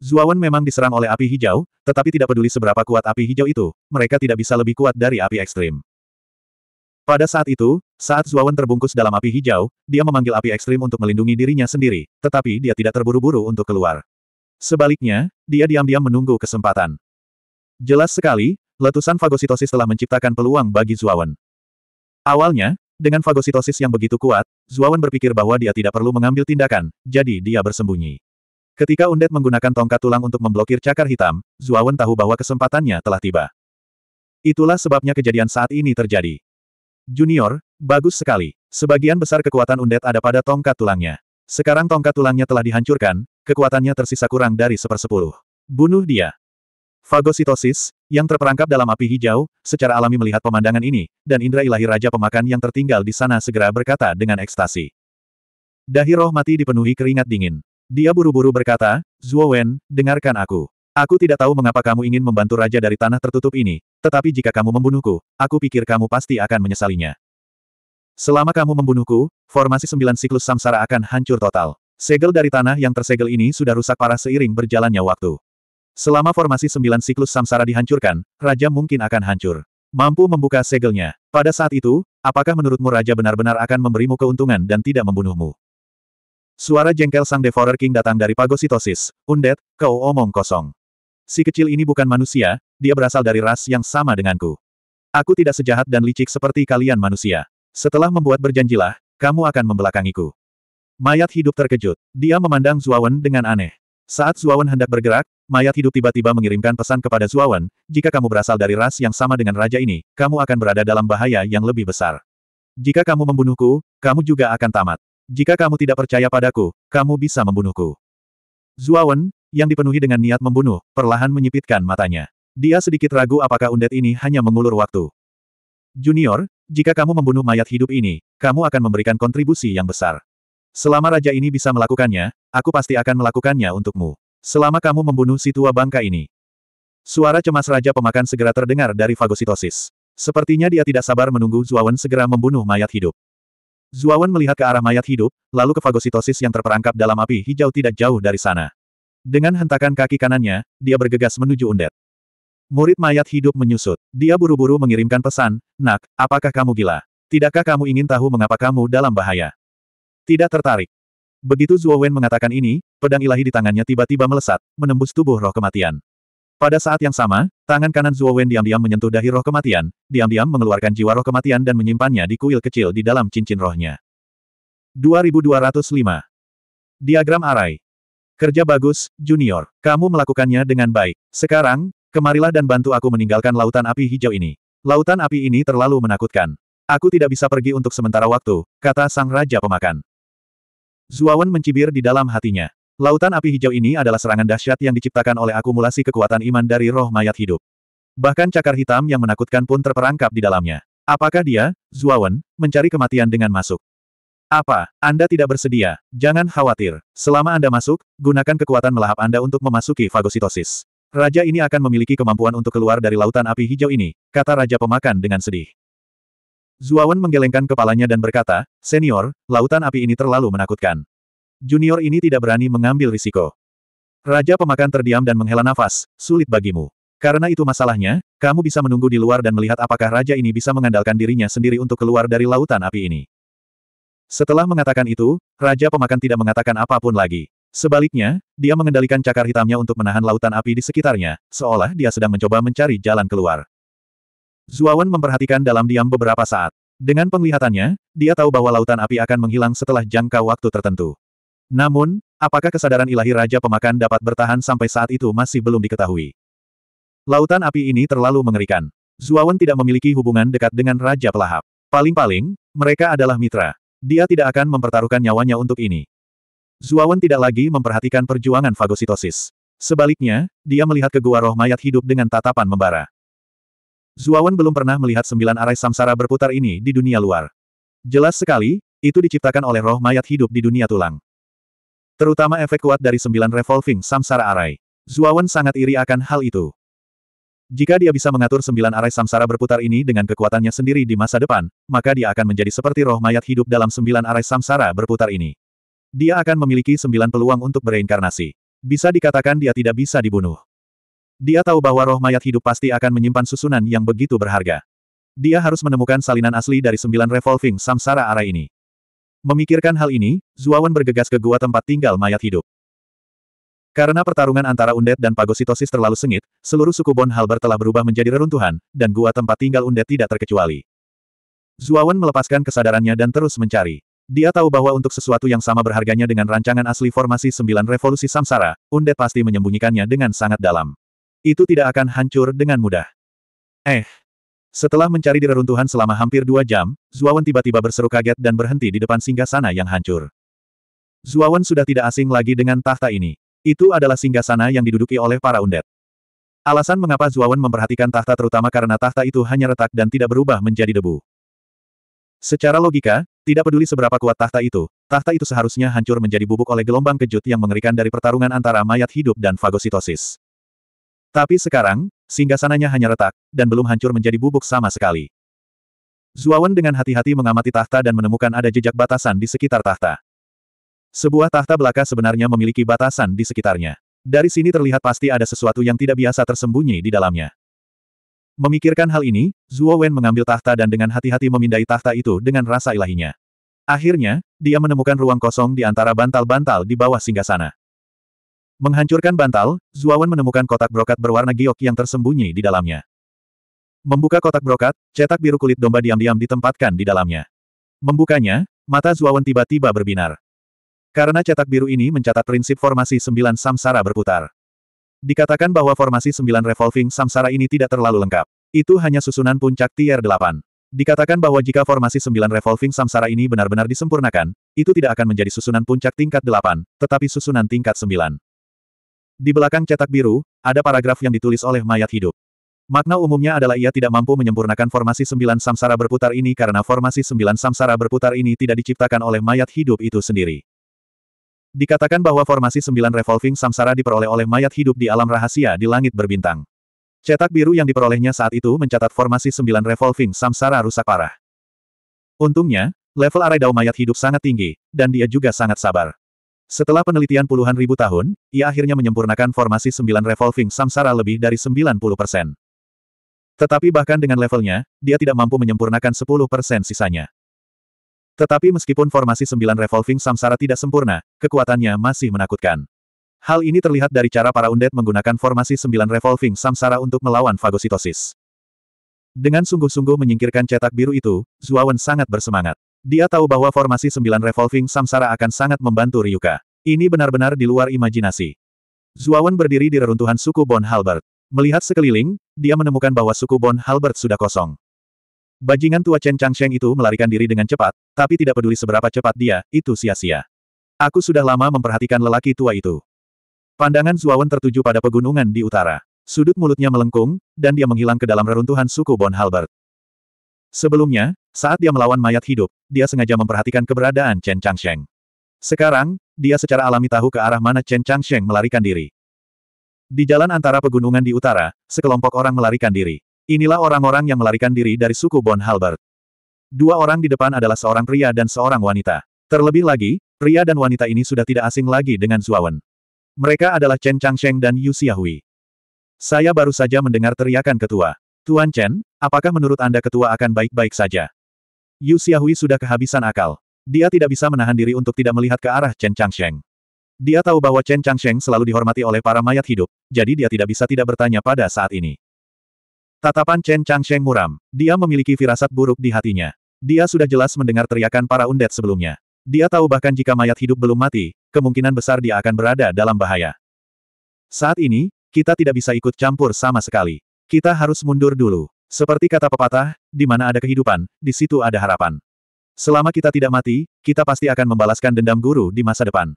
[SPEAKER 1] Zuawan memang diserang oleh api hijau, tetapi tidak peduli seberapa kuat api hijau itu, mereka tidak bisa lebih kuat dari api ekstrim. Pada saat itu, saat Zuawan terbungkus dalam api hijau, dia memanggil api ekstrim untuk melindungi dirinya sendiri, tetapi dia tidak terburu-buru untuk keluar. Sebaliknya, dia diam-diam menunggu kesempatan. Jelas sekali, letusan fagositosis telah menciptakan peluang bagi Zuawan. Awalnya, dengan fagositosis yang begitu kuat, Zuawan berpikir bahwa dia tidak perlu mengambil tindakan, jadi dia bersembunyi. Ketika Undet menggunakan tongkat tulang untuk memblokir cakar hitam, Zuawan tahu bahwa kesempatannya telah tiba. Itulah sebabnya kejadian saat ini terjadi. Junior, bagus sekali. Sebagian besar kekuatan Undet ada pada tongkat tulangnya. Sekarang tongkat tulangnya telah dihancurkan, kekuatannya tersisa kurang dari sepersepuluh. Bunuh dia. Fagositosis, yang terperangkap dalam api hijau, secara alami melihat pemandangan ini, dan indra ilahi Raja Pemakan yang tertinggal di sana segera berkata dengan ekstasi. Dahi roh mati dipenuhi keringat dingin. Dia buru-buru berkata, Zuo Wen, dengarkan aku. Aku tidak tahu mengapa kamu ingin membantu raja dari tanah tertutup ini, tetapi jika kamu membunuhku, aku pikir kamu pasti akan menyesalinya. Selama kamu membunuhku, formasi sembilan siklus samsara akan hancur total. Segel dari tanah yang tersegel ini sudah rusak parah seiring berjalannya waktu. Selama formasi sembilan siklus samsara dihancurkan, Raja mungkin akan hancur. Mampu membuka segelnya. Pada saat itu, apakah menurutmu Raja benar-benar akan memberimu keuntungan dan tidak membunuhmu? Suara jengkel sang Devourer King datang dari pagositosis. Undet, kau omong kosong. Si kecil ini bukan manusia, dia berasal dari ras yang sama denganku. Aku tidak sejahat dan licik seperti kalian manusia. Setelah membuat berjanjilah, kamu akan membelakangiku. Mayat hidup terkejut. Dia memandang Zuawan dengan aneh. Saat Zuawan hendak bergerak, mayat hidup tiba-tiba mengirimkan pesan kepada Zuawan, jika kamu berasal dari ras yang sama dengan raja ini, kamu akan berada dalam bahaya yang lebih besar. Jika kamu membunuhku, kamu juga akan tamat. Jika kamu tidak percaya padaku, kamu bisa membunuhku. Zuawan, yang dipenuhi dengan niat membunuh, perlahan menyipitkan matanya. Dia sedikit ragu apakah undet ini hanya mengulur waktu. Junior, jika kamu membunuh mayat hidup ini, kamu akan memberikan kontribusi yang besar. Selama raja ini bisa melakukannya, aku pasti akan melakukannya untukmu. Selama kamu membunuh si tua bangka ini. Suara cemas Raja Pemakan segera terdengar dari fagositosis. Sepertinya dia tidak sabar menunggu Zuawan segera membunuh mayat hidup. Zuawan melihat ke arah mayat hidup, lalu ke fagositosis yang terperangkap dalam api hijau tidak jauh dari sana. Dengan hentakan kaki kanannya, dia bergegas menuju Undet. Murid mayat hidup menyusut. Dia buru-buru mengirimkan pesan, Nak, apakah kamu gila? Tidakkah kamu ingin tahu mengapa kamu dalam bahaya? Tidak tertarik. Begitu Zuo Wen mengatakan ini, pedang ilahi di tangannya tiba-tiba melesat, menembus tubuh roh kematian. Pada saat yang sama, tangan kanan Zuo Wen diam-diam menyentuh dahi roh kematian, diam-diam mengeluarkan jiwa roh kematian dan menyimpannya di kuil kecil di dalam cincin rohnya. 2205 Diagram Arai Kerja bagus, Junior. Kamu melakukannya dengan baik. Sekarang, kemarilah dan bantu aku meninggalkan lautan api hijau ini. Lautan api ini terlalu menakutkan. Aku tidak bisa pergi untuk sementara waktu, kata sang Raja Pemakan. Zuawan mencibir di dalam hatinya. Lautan api hijau ini adalah serangan dahsyat yang diciptakan oleh akumulasi kekuatan iman dari roh mayat hidup. Bahkan cakar hitam yang menakutkan pun terperangkap di dalamnya. Apakah dia, Zuawan, mencari kematian dengan masuk? Apa, Anda tidak bersedia? Jangan khawatir. Selama Anda masuk, gunakan kekuatan melahap Anda untuk memasuki fagositosis. Raja ini akan memiliki kemampuan untuk keluar dari lautan api hijau ini, kata Raja Pemakan dengan sedih. Zuawan menggelengkan kepalanya dan berkata, Senior, lautan api ini terlalu menakutkan. Junior ini tidak berani mengambil risiko. Raja pemakan terdiam dan menghela nafas, sulit bagimu. Karena itu masalahnya, kamu bisa menunggu di luar dan melihat apakah raja ini bisa mengandalkan dirinya sendiri untuk keluar dari lautan api ini. Setelah mengatakan itu, raja pemakan tidak mengatakan apapun lagi. Sebaliknya, dia mengendalikan cakar hitamnya untuk menahan lautan api di sekitarnya, seolah dia sedang mencoba mencari jalan keluar. Zuawan memperhatikan dalam diam beberapa saat. Dengan penglihatannya, dia tahu bahwa lautan api akan menghilang setelah jangka waktu tertentu. Namun, apakah kesadaran ilahi Raja Pemakan dapat bertahan sampai saat itu masih belum diketahui. Lautan api ini terlalu mengerikan. Zuawan tidak memiliki hubungan dekat dengan Raja Pelahap. Paling-paling, mereka adalah mitra. Dia tidak akan mempertaruhkan nyawanya untuk ini. Zuawan tidak lagi memperhatikan perjuangan fagositosis. Sebaliknya, dia melihat ke gua roh mayat hidup dengan tatapan membara. Zuawan belum pernah melihat sembilan arai samsara berputar ini di dunia luar. Jelas sekali, itu diciptakan oleh roh mayat hidup di dunia tulang. Terutama efek kuat dari sembilan revolving samsara arai. Zuawan sangat iri akan hal itu. Jika dia bisa mengatur sembilan arai samsara berputar ini dengan kekuatannya sendiri di masa depan, maka dia akan menjadi seperti roh mayat hidup dalam sembilan arai samsara berputar ini. Dia akan memiliki sembilan peluang untuk bereinkarnasi. Bisa dikatakan dia tidak bisa dibunuh. Dia tahu bahwa roh mayat hidup pasti akan menyimpan susunan yang begitu berharga. Dia harus menemukan salinan asli dari sembilan revolving samsara arah ini. Memikirkan hal ini, Zuawan bergegas ke gua tempat tinggal mayat hidup. Karena pertarungan antara Undet dan Pagositosis terlalu sengit, seluruh suku Bon Halber telah berubah menjadi reruntuhan, dan gua tempat tinggal Undet tidak terkecuali. Zuawan melepaskan kesadarannya dan terus mencari. Dia tahu bahwa untuk sesuatu yang sama berharganya dengan rancangan asli formasi sembilan revolusi samsara, Undet pasti menyembunyikannya dengan sangat dalam itu tidak akan hancur dengan mudah. Eh. Setelah mencari di reruntuhan selama hampir dua jam, Zuawan tiba-tiba berseru kaget dan berhenti di depan singgasana yang hancur. Zuawan sudah tidak asing lagi dengan tahta ini. Itu adalah singgasana yang diduduki oleh para undet. Alasan mengapa Zuawan memperhatikan tahta terutama karena tahta itu hanya retak dan tidak berubah menjadi debu. Secara logika, tidak peduli seberapa kuat tahta itu, tahta itu seharusnya hancur menjadi bubuk oleh gelombang kejut yang mengerikan dari pertarungan antara mayat hidup dan fagositosis. Tapi sekarang, singgasananya hanya retak, dan belum hancur menjadi bubuk sama sekali. Zuawan dengan hati-hati mengamati tahta dan menemukan ada jejak batasan di sekitar tahta. Sebuah tahta belaka sebenarnya memiliki batasan di sekitarnya. Dari sini terlihat pasti ada sesuatu yang tidak biasa tersembunyi di dalamnya. Memikirkan hal ini, Zuo Wen mengambil tahta dan dengan hati-hati memindai tahta itu dengan rasa ilahinya. Akhirnya, dia menemukan ruang kosong di antara bantal-bantal di bawah singgasana. Menghancurkan bantal, Zuawan menemukan kotak brokat berwarna giok yang tersembunyi di dalamnya. Membuka kotak brokat, cetak biru kulit domba diam-diam ditempatkan di dalamnya. Membukanya, mata Zuawan tiba-tiba berbinar. Karena cetak biru ini mencatat prinsip formasi sembilan samsara berputar. Dikatakan bahwa formasi sembilan revolving samsara ini tidak terlalu lengkap. Itu hanya susunan puncak tier 8. Dikatakan bahwa jika formasi sembilan revolving samsara ini benar-benar disempurnakan, itu tidak akan menjadi susunan puncak tingkat 8, tetapi susunan tingkat 9. Di belakang cetak biru, ada paragraf yang ditulis oleh mayat hidup. Makna umumnya adalah ia tidak mampu menyempurnakan formasi sembilan samsara berputar ini karena formasi sembilan samsara berputar ini tidak diciptakan oleh mayat hidup itu sendiri. Dikatakan bahwa formasi sembilan revolving samsara diperoleh oleh mayat hidup di alam rahasia di langit berbintang. Cetak biru yang diperolehnya saat itu mencatat formasi sembilan revolving samsara rusak parah. Untungnya, level arai dao mayat hidup sangat tinggi, dan dia juga sangat sabar. Setelah penelitian puluhan ribu tahun, ia akhirnya menyempurnakan formasi sembilan revolving samsara lebih dari 90 persen. Tetapi bahkan dengan levelnya, dia tidak mampu menyempurnakan 10 persen sisanya. Tetapi meskipun formasi sembilan revolving samsara tidak sempurna, kekuatannya masih menakutkan. Hal ini terlihat dari cara para undead menggunakan formasi sembilan revolving samsara untuk melawan fagositosis. Dengan sungguh-sungguh menyingkirkan cetak biru itu, Zuawan sangat bersemangat. Dia tahu bahwa formasi sembilan revolving samsara akan sangat membantu Ryuka. Ini benar-benar di luar imajinasi. Zuawan berdiri di reruntuhan suku Bon Halbert. Melihat sekeliling, dia menemukan bahwa suku Bon Halbert sudah kosong. Bajingan tua Chen Changsheng itu melarikan diri dengan cepat, tapi tidak peduli seberapa cepat dia, itu sia-sia. Aku sudah lama memperhatikan lelaki tua itu. Pandangan Zuawan tertuju pada pegunungan di utara. Sudut mulutnya melengkung, dan dia menghilang ke dalam reruntuhan suku Bon Halbert. Sebelumnya, saat dia melawan mayat hidup, dia sengaja memperhatikan keberadaan Chen Changsheng. Sekarang, dia secara alami tahu ke arah mana Chen Changsheng melarikan diri. Di jalan antara pegunungan di utara, sekelompok orang melarikan diri. Inilah orang-orang yang melarikan diri dari suku Bon Halbert. Dua orang di depan adalah seorang pria dan seorang wanita. Terlebih lagi, pria dan wanita ini sudah tidak asing lagi dengan Zuawan. Mereka adalah Chen Changsheng dan Yu Xiaohui. Saya baru saja mendengar teriakan ketua. Tuan Chen, apakah menurut Anda ketua akan baik-baik saja? Yu Xiaohui sudah kehabisan akal. Dia tidak bisa menahan diri untuk tidak melihat ke arah Chen Changsheng. Dia tahu bahwa Chen Changsheng selalu dihormati oleh para mayat hidup, jadi dia tidak bisa tidak bertanya pada saat ini. Tatapan Chen Changsheng muram. Dia memiliki firasat buruk di hatinya. Dia sudah jelas mendengar teriakan para undet sebelumnya. Dia tahu bahkan jika mayat hidup belum mati, kemungkinan besar dia akan berada dalam bahaya. Saat ini, kita tidak bisa ikut campur sama sekali. Kita harus mundur dulu. Seperti kata pepatah, di mana ada kehidupan, di situ ada harapan. Selama kita tidak mati, kita pasti akan membalaskan dendam guru di masa depan.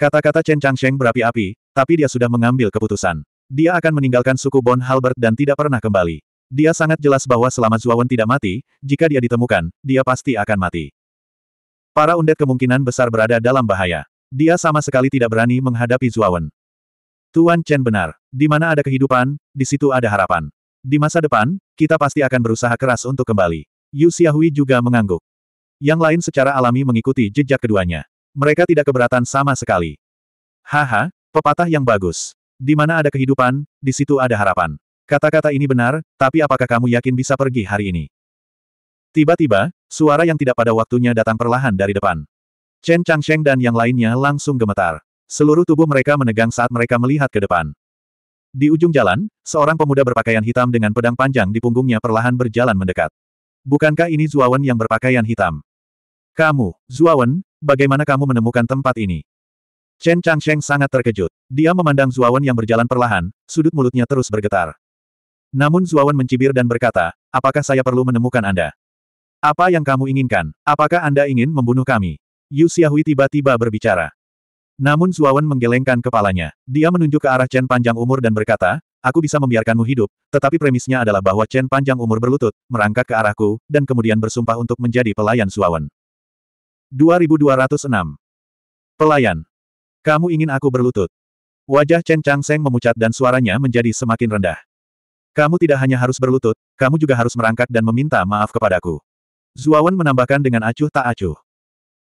[SPEAKER 1] Kata-kata Chen Changsheng berapi-api, tapi dia sudah mengambil keputusan. Dia akan meninggalkan suku Bon Halbert dan tidak pernah kembali. Dia sangat jelas bahwa selama Zuawan tidak mati, jika dia ditemukan, dia pasti akan mati. Para undet kemungkinan besar berada dalam bahaya. Dia sama sekali tidak berani menghadapi Zuawan. Tuan Chen benar. Di mana ada kehidupan, di situ ada harapan. Di masa depan, kita pasti akan berusaha keras untuk kembali. Yu Xiaohui juga mengangguk. Yang lain secara alami mengikuti jejak keduanya. Mereka tidak keberatan sama sekali. Haha, pepatah yang bagus. Di mana ada kehidupan, di situ ada harapan. Kata-kata ini benar, tapi apakah kamu yakin bisa pergi hari ini? Tiba-tiba, suara yang tidak pada waktunya datang perlahan dari depan. Chen Changsheng dan yang lainnya langsung gemetar. Seluruh tubuh mereka menegang saat mereka melihat ke depan. Di ujung jalan, seorang pemuda berpakaian hitam dengan pedang panjang di punggungnya perlahan berjalan mendekat. Bukankah ini Zuawan yang berpakaian hitam? Kamu, Zuawan, bagaimana kamu menemukan tempat ini? Chen Changsheng sangat terkejut. Dia memandang Zuawan yang berjalan perlahan, sudut mulutnya terus bergetar. Namun Zuawan mencibir dan berkata, apakah saya perlu menemukan Anda? Apa yang kamu inginkan? Apakah Anda ingin membunuh kami? Yu Xiaohui tiba-tiba berbicara. Namun Suawan menggelengkan kepalanya. Dia menunjuk ke arah Chen panjang umur dan berkata, aku bisa membiarkanmu hidup, tetapi premisnya adalah bahwa Chen panjang umur berlutut, merangkak ke arahku, dan kemudian bersumpah untuk menjadi pelayan Suawan. 2206 Pelayan. Kamu ingin aku berlutut. Wajah Chen Changseng memucat dan suaranya menjadi semakin rendah. Kamu tidak hanya harus berlutut, kamu juga harus merangkak dan meminta maaf kepadaku. Zuawan menambahkan dengan acuh tak acuh.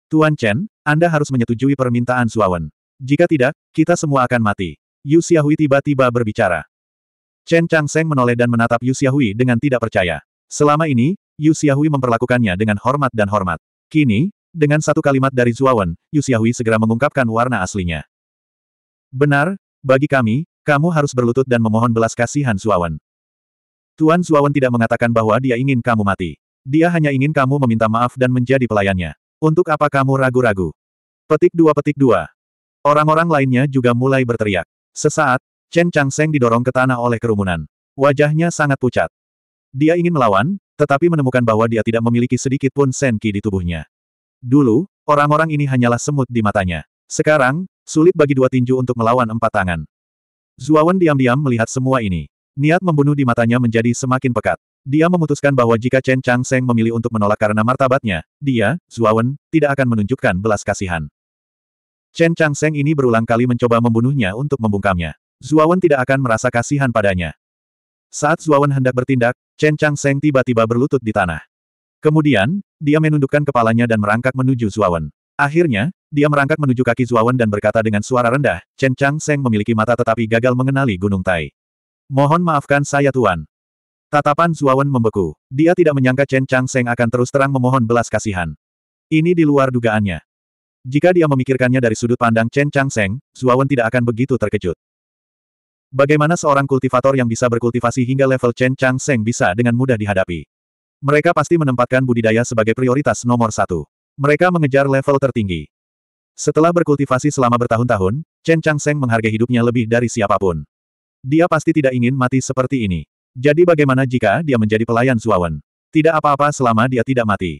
[SPEAKER 1] Tuan Chen, Anda harus menyetujui permintaan Suawen. Jika tidak, kita semua akan mati. Yu Xiaohui tiba-tiba berbicara. Chen Changseng menoleh dan menatap Yu Xiaohui dengan tidak percaya. Selama ini, Yu Xiaohui memperlakukannya dengan hormat dan hormat. Kini, dengan satu kalimat dari Zuawan, Yu Xiaohui segera mengungkapkan warna aslinya. Benar, bagi kami, kamu harus berlutut dan memohon belas kasihan Zuawan. Tuan Zuawan tidak mengatakan bahwa dia ingin kamu mati. Dia hanya ingin kamu meminta maaf dan menjadi pelayannya. Untuk apa kamu ragu-ragu? Petik dua petik dua. Orang-orang lainnya juga mulai berteriak. Sesaat, Chen Changseng didorong ke tanah oleh kerumunan. Wajahnya sangat pucat. Dia ingin melawan, tetapi menemukan bahwa dia tidak memiliki sedikit pun senki di tubuhnya. Dulu, orang-orang ini hanyalah semut di matanya. Sekarang, sulit bagi dua tinju untuk melawan empat tangan. Zuawan diam-diam melihat semua ini. Niat membunuh di matanya menjadi semakin pekat. Dia memutuskan bahwa jika Chen Chang Seng memilih untuk menolak karena martabatnya, dia, Zuawan, tidak akan menunjukkan belas kasihan. Chen Chang Seng ini berulang kali mencoba membunuhnya untuk membungkamnya. Zuawan tidak akan merasa kasihan padanya. Saat Zuawan hendak bertindak, Chen Chang Seng tiba-tiba berlutut di tanah. Kemudian, dia menundukkan kepalanya dan merangkak menuju Zuawan. Akhirnya, dia merangkak menuju kaki Zuawan dan berkata dengan suara rendah, Chen Chang Seng memiliki mata tetapi gagal mengenali Gunung Tai. Mohon maafkan saya Tuan. Tatapan Zuawan membeku. Dia tidak menyangka Chen Chang Seng akan terus terang memohon belas kasihan. Ini di luar dugaannya. Jika dia memikirkannya dari sudut pandang Chen Chang Seng, Zuawan tidak akan begitu terkejut. Bagaimana seorang kultivator yang bisa berkultivasi hingga level Chen Chang Seng bisa dengan mudah dihadapi? Mereka pasti menempatkan budidaya sebagai prioritas nomor satu. Mereka mengejar level tertinggi. Setelah berkultivasi selama bertahun-tahun, Chen Chang Seng menghargai hidupnya lebih dari siapapun. Dia pasti tidak ingin mati seperti ini. Jadi bagaimana jika dia menjadi pelayan Zuawan? Tidak apa-apa selama dia tidak mati.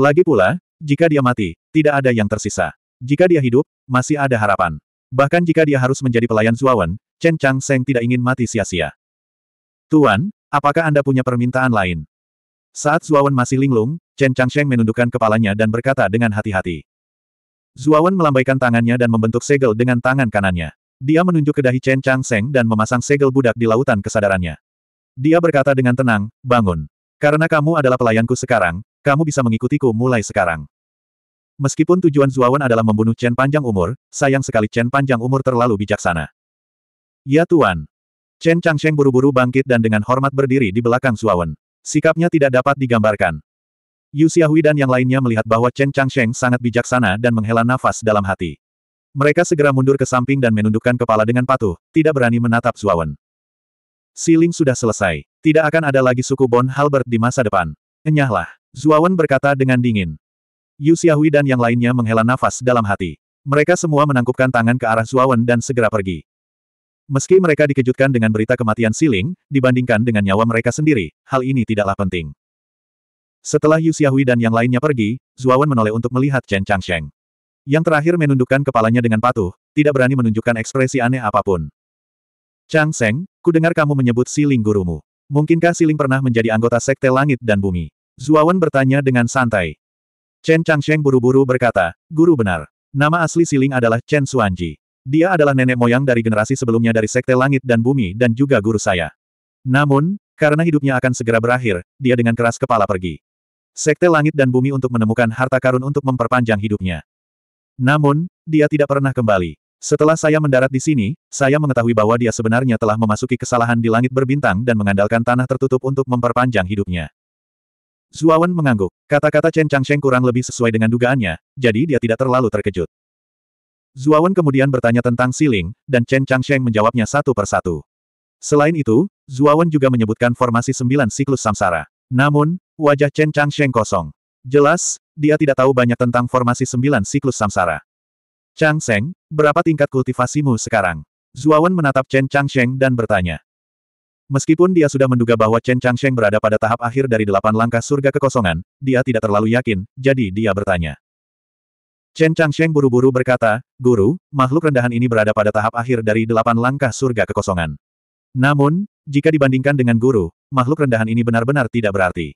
[SPEAKER 1] Lagi pula, jika dia mati, tidak ada yang tersisa. Jika dia hidup, masih ada harapan. Bahkan jika dia harus menjadi pelayan Zuawan, Chen Chang Seng tidak ingin mati sia-sia. Tuan, apakah Anda punya permintaan lain? Saat Zuawan masih linglung, Chen Chang Seng menundukkan kepalanya dan berkata dengan hati-hati. Zuawan melambaikan tangannya dan membentuk segel dengan tangan kanannya. Dia menunjuk ke dahi Chen Chang Seng dan memasang segel budak di lautan kesadarannya. Dia berkata dengan tenang, bangun. Karena kamu adalah pelayanku sekarang, kamu bisa mengikutiku mulai sekarang. Meskipun tujuan Zuawan adalah membunuh Chen panjang umur, sayang sekali Chen panjang umur terlalu bijaksana. Ya Tuan. Chen Changsheng buru-buru bangkit dan dengan hormat berdiri di belakang Zuawan. Sikapnya tidak dapat digambarkan. Yu Xiaohui dan yang lainnya melihat bahwa Chen Changsheng sangat bijaksana dan menghela nafas dalam hati. Mereka segera mundur ke samping dan menundukkan kepala dengan patuh, tidak berani menatap Zuawan. Siling sudah selesai. Tidak akan ada lagi suku Bon Halbert di masa depan. Enyahlah. Zuawan berkata dengan dingin. Yu Xiaohui dan yang lainnya menghela nafas dalam hati. Mereka semua menangkupkan tangan ke arah Zuawan dan segera pergi. Meski mereka dikejutkan dengan berita kematian Siling, dibandingkan dengan nyawa mereka sendiri, hal ini tidaklah penting. Setelah Yu Xiaohui dan yang lainnya pergi, Zuawan menoleh untuk melihat Chen Changsheng. Yang terakhir menundukkan kepalanya dengan patuh, tidak berani menunjukkan ekspresi aneh apapun. Chang Seng, Kudengar kamu menyebut siling gurumu. Mungkinkah siling pernah menjadi anggota sekte langit dan bumi? Zuawan bertanya dengan santai. Chen Changsheng buru-buru berkata, Guru benar. Nama asli siling adalah Chen Suanji. Dia adalah nenek moyang dari generasi sebelumnya dari sekte langit dan bumi dan juga guru saya. Namun, karena hidupnya akan segera berakhir, dia dengan keras kepala pergi. Sekte langit dan bumi untuk menemukan harta karun untuk memperpanjang hidupnya. Namun, dia tidak pernah kembali. Setelah saya mendarat di sini, saya mengetahui bahwa dia sebenarnya telah memasuki kesalahan di langit berbintang dan mengandalkan tanah tertutup untuk memperpanjang hidupnya. Zuawan mengangguk. Kata-kata Chen Changsheng kurang lebih sesuai dengan dugaannya, jadi dia tidak terlalu terkejut. Zuawan kemudian bertanya tentang Siling, dan Chen Changsheng menjawabnya satu persatu. Selain itu, Zuawan juga menyebutkan formasi sembilan siklus samsara. Namun, wajah Chen Changsheng kosong. Jelas, dia tidak tahu banyak tentang formasi sembilan siklus samsara. Chang Seng, berapa tingkat kultivasimu sekarang? Zuawan menatap Chen Chang Sheng dan bertanya. Meskipun dia sudah menduga bahwa Chen Chang Sheng berada pada tahap akhir dari delapan langkah surga kekosongan, dia tidak terlalu yakin, jadi dia bertanya. Chen Chang Sheng buru-buru berkata, Guru, makhluk rendahan ini berada pada tahap akhir dari delapan langkah surga kekosongan. Namun, jika dibandingkan dengan guru, makhluk rendahan ini benar-benar tidak berarti.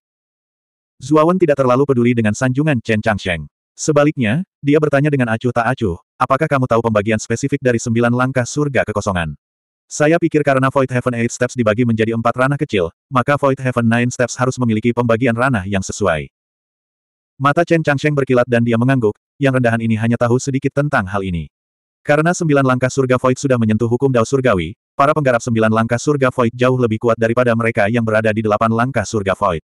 [SPEAKER 1] Zuawan tidak terlalu peduli dengan sanjungan Chen Chang Sheng. Sebaliknya, dia bertanya dengan acuh tak acuh, apakah kamu tahu pembagian spesifik dari sembilan langkah surga kekosongan? Saya pikir karena Void Heaven Eight Steps dibagi menjadi empat ranah kecil, maka Void Heaven Nine Steps harus memiliki pembagian ranah yang sesuai. Mata Chen Changsheng berkilat dan dia mengangguk, yang rendahan ini hanya tahu sedikit tentang hal ini. Karena sembilan langkah surga Void sudah menyentuh hukum Dao Surgawi, para penggarap sembilan langkah surga Void jauh lebih kuat daripada mereka yang berada di delapan langkah surga Void.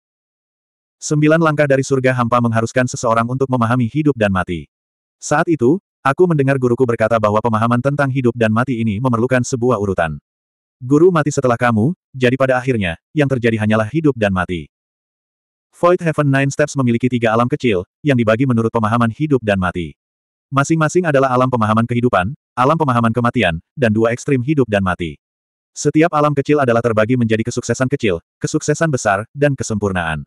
[SPEAKER 1] Sembilan langkah dari surga hampa mengharuskan seseorang untuk memahami hidup dan mati. Saat itu, aku mendengar guruku berkata bahwa pemahaman tentang hidup dan mati ini memerlukan sebuah urutan. Guru mati setelah kamu, jadi pada akhirnya, yang terjadi hanyalah hidup dan mati. Void Heaven Nine Steps memiliki tiga alam kecil, yang dibagi menurut pemahaman hidup dan mati. Masing-masing adalah alam pemahaman kehidupan, alam pemahaman kematian, dan dua ekstrim hidup dan mati. Setiap alam kecil adalah terbagi menjadi kesuksesan kecil, kesuksesan besar, dan kesempurnaan.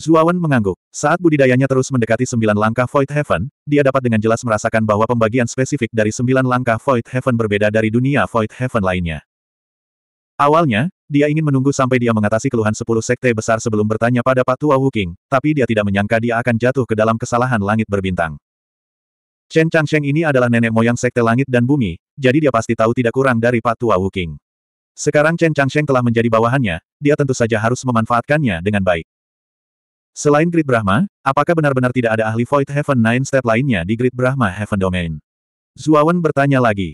[SPEAKER 1] Zuawan mengangguk. Saat budidayanya terus mendekati sembilan langkah Void Heaven, dia dapat dengan jelas merasakan bahwa pembagian spesifik dari sembilan langkah Void Heaven berbeda dari dunia Void Heaven lainnya. Awalnya, dia ingin menunggu sampai dia mengatasi keluhan sepuluh sekte besar sebelum bertanya pada Pak Tua Wuking, tapi dia tidak menyangka dia akan jatuh ke dalam kesalahan langit berbintang. Chen Changsheng ini adalah nenek moyang sekte langit dan bumi, jadi dia pasti tahu tidak kurang dari Pak Tua Wuking. Sekarang Chen Changsheng telah menjadi bawahannya, dia tentu saja harus memanfaatkannya dengan baik. Selain Great Brahma, apakah benar-benar tidak ada ahli Void Heaven Nine Step lainnya di Great Brahma Heaven Domain? Zuawan bertanya lagi.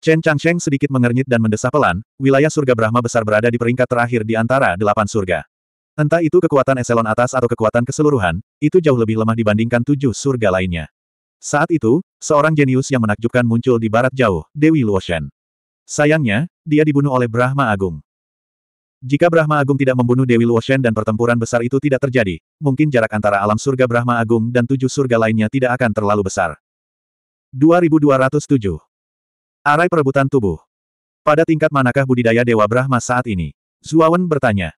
[SPEAKER 1] Chen Changsheng sedikit mengernyit dan mendesah pelan, wilayah surga Brahma besar berada di peringkat terakhir di antara delapan surga. Entah itu kekuatan eselon atas atau kekuatan keseluruhan, itu jauh lebih lemah dibandingkan tujuh surga lainnya. Saat itu, seorang jenius yang menakjubkan muncul di barat jauh, Dewi Luoshen. Sayangnya, dia dibunuh oleh Brahma Agung. Jika Brahma Agung tidak membunuh Dewi Luoshen dan pertempuran besar itu tidak terjadi, mungkin jarak antara alam surga Brahma Agung dan tujuh surga lainnya tidak akan terlalu besar. 2207. Arai perebutan tubuh. Pada tingkat manakah budidaya Dewa Brahma saat ini? Zuawan bertanya.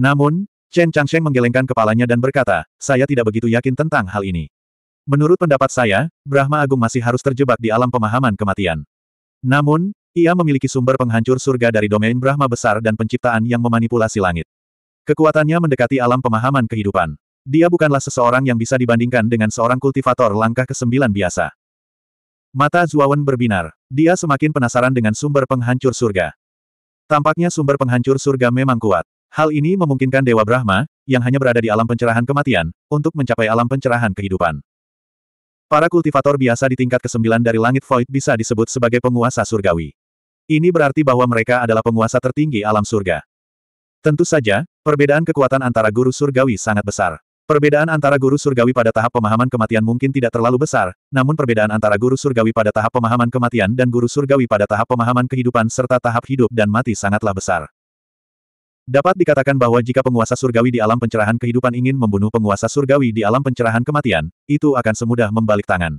[SPEAKER 1] Namun, Chen Changsheng menggelengkan kepalanya dan berkata, saya tidak begitu yakin tentang hal ini. Menurut pendapat saya, Brahma Agung masih harus terjebak di alam pemahaman kematian. Namun, ia memiliki sumber penghancur surga dari domain Brahma besar dan penciptaan yang memanipulasi langit. Kekuatannya mendekati alam pemahaman kehidupan. Dia bukanlah seseorang yang bisa dibandingkan dengan seorang kultivator langkah ke-9 biasa. Mata Zuawan berbinar. Dia semakin penasaran dengan sumber penghancur surga. Tampaknya sumber penghancur surga memang kuat. Hal ini memungkinkan Dewa Brahma, yang hanya berada di alam pencerahan kematian, untuk mencapai alam pencerahan kehidupan. Para kultivator biasa di tingkat ke-9 dari langit void bisa disebut sebagai penguasa surgawi. Ini berarti bahwa mereka adalah penguasa tertinggi alam surga. Tentu saja, perbedaan kekuatan antara guru surgawi sangat besar. Perbedaan antara guru surgawi pada tahap pemahaman kematian mungkin tidak terlalu besar, namun perbedaan antara guru surgawi pada tahap pemahaman kematian dan guru surgawi pada tahap pemahaman kehidupan serta tahap hidup dan mati sangatlah besar. Dapat dikatakan bahwa jika penguasa surgawi di alam pencerahan kehidupan ingin membunuh penguasa surgawi di alam pencerahan kematian, itu akan semudah membalik tangan.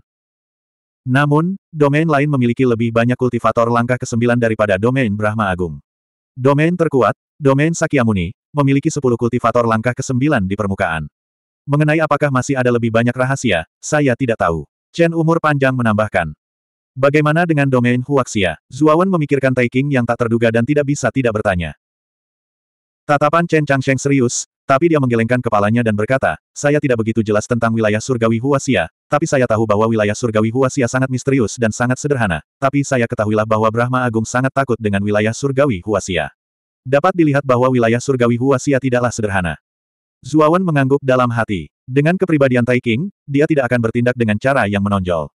[SPEAKER 1] Namun, domain lain memiliki lebih banyak kultivator langkah ke-9 daripada domain Brahma Agung. Domain terkuat, domain Sakyamuni, memiliki 10 kultivator langkah ke-9 di permukaan. Mengenai apakah masih ada lebih banyak rahasia, saya tidak tahu. Chen umur panjang menambahkan. Bagaimana dengan domain Huaxia? Zuawan memikirkan Taiking yang tak terduga dan tidak bisa tidak bertanya. Tatapan Chen Changsheng serius, tapi dia menggelengkan kepalanya dan berkata, saya tidak begitu jelas tentang wilayah surgawi Huaxia, tapi saya tahu bahwa wilayah surgawi Huasia sangat misterius dan sangat sederhana, tapi saya ketahuilah bahwa Brahma Agung sangat takut dengan wilayah surgawi Huasia. Dapat dilihat bahwa wilayah surgawi Huasia tidaklah sederhana. Zuawan mengangguk dalam hati. Dengan kepribadian Tai King, dia tidak akan bertindak dengan cara yang menonjol.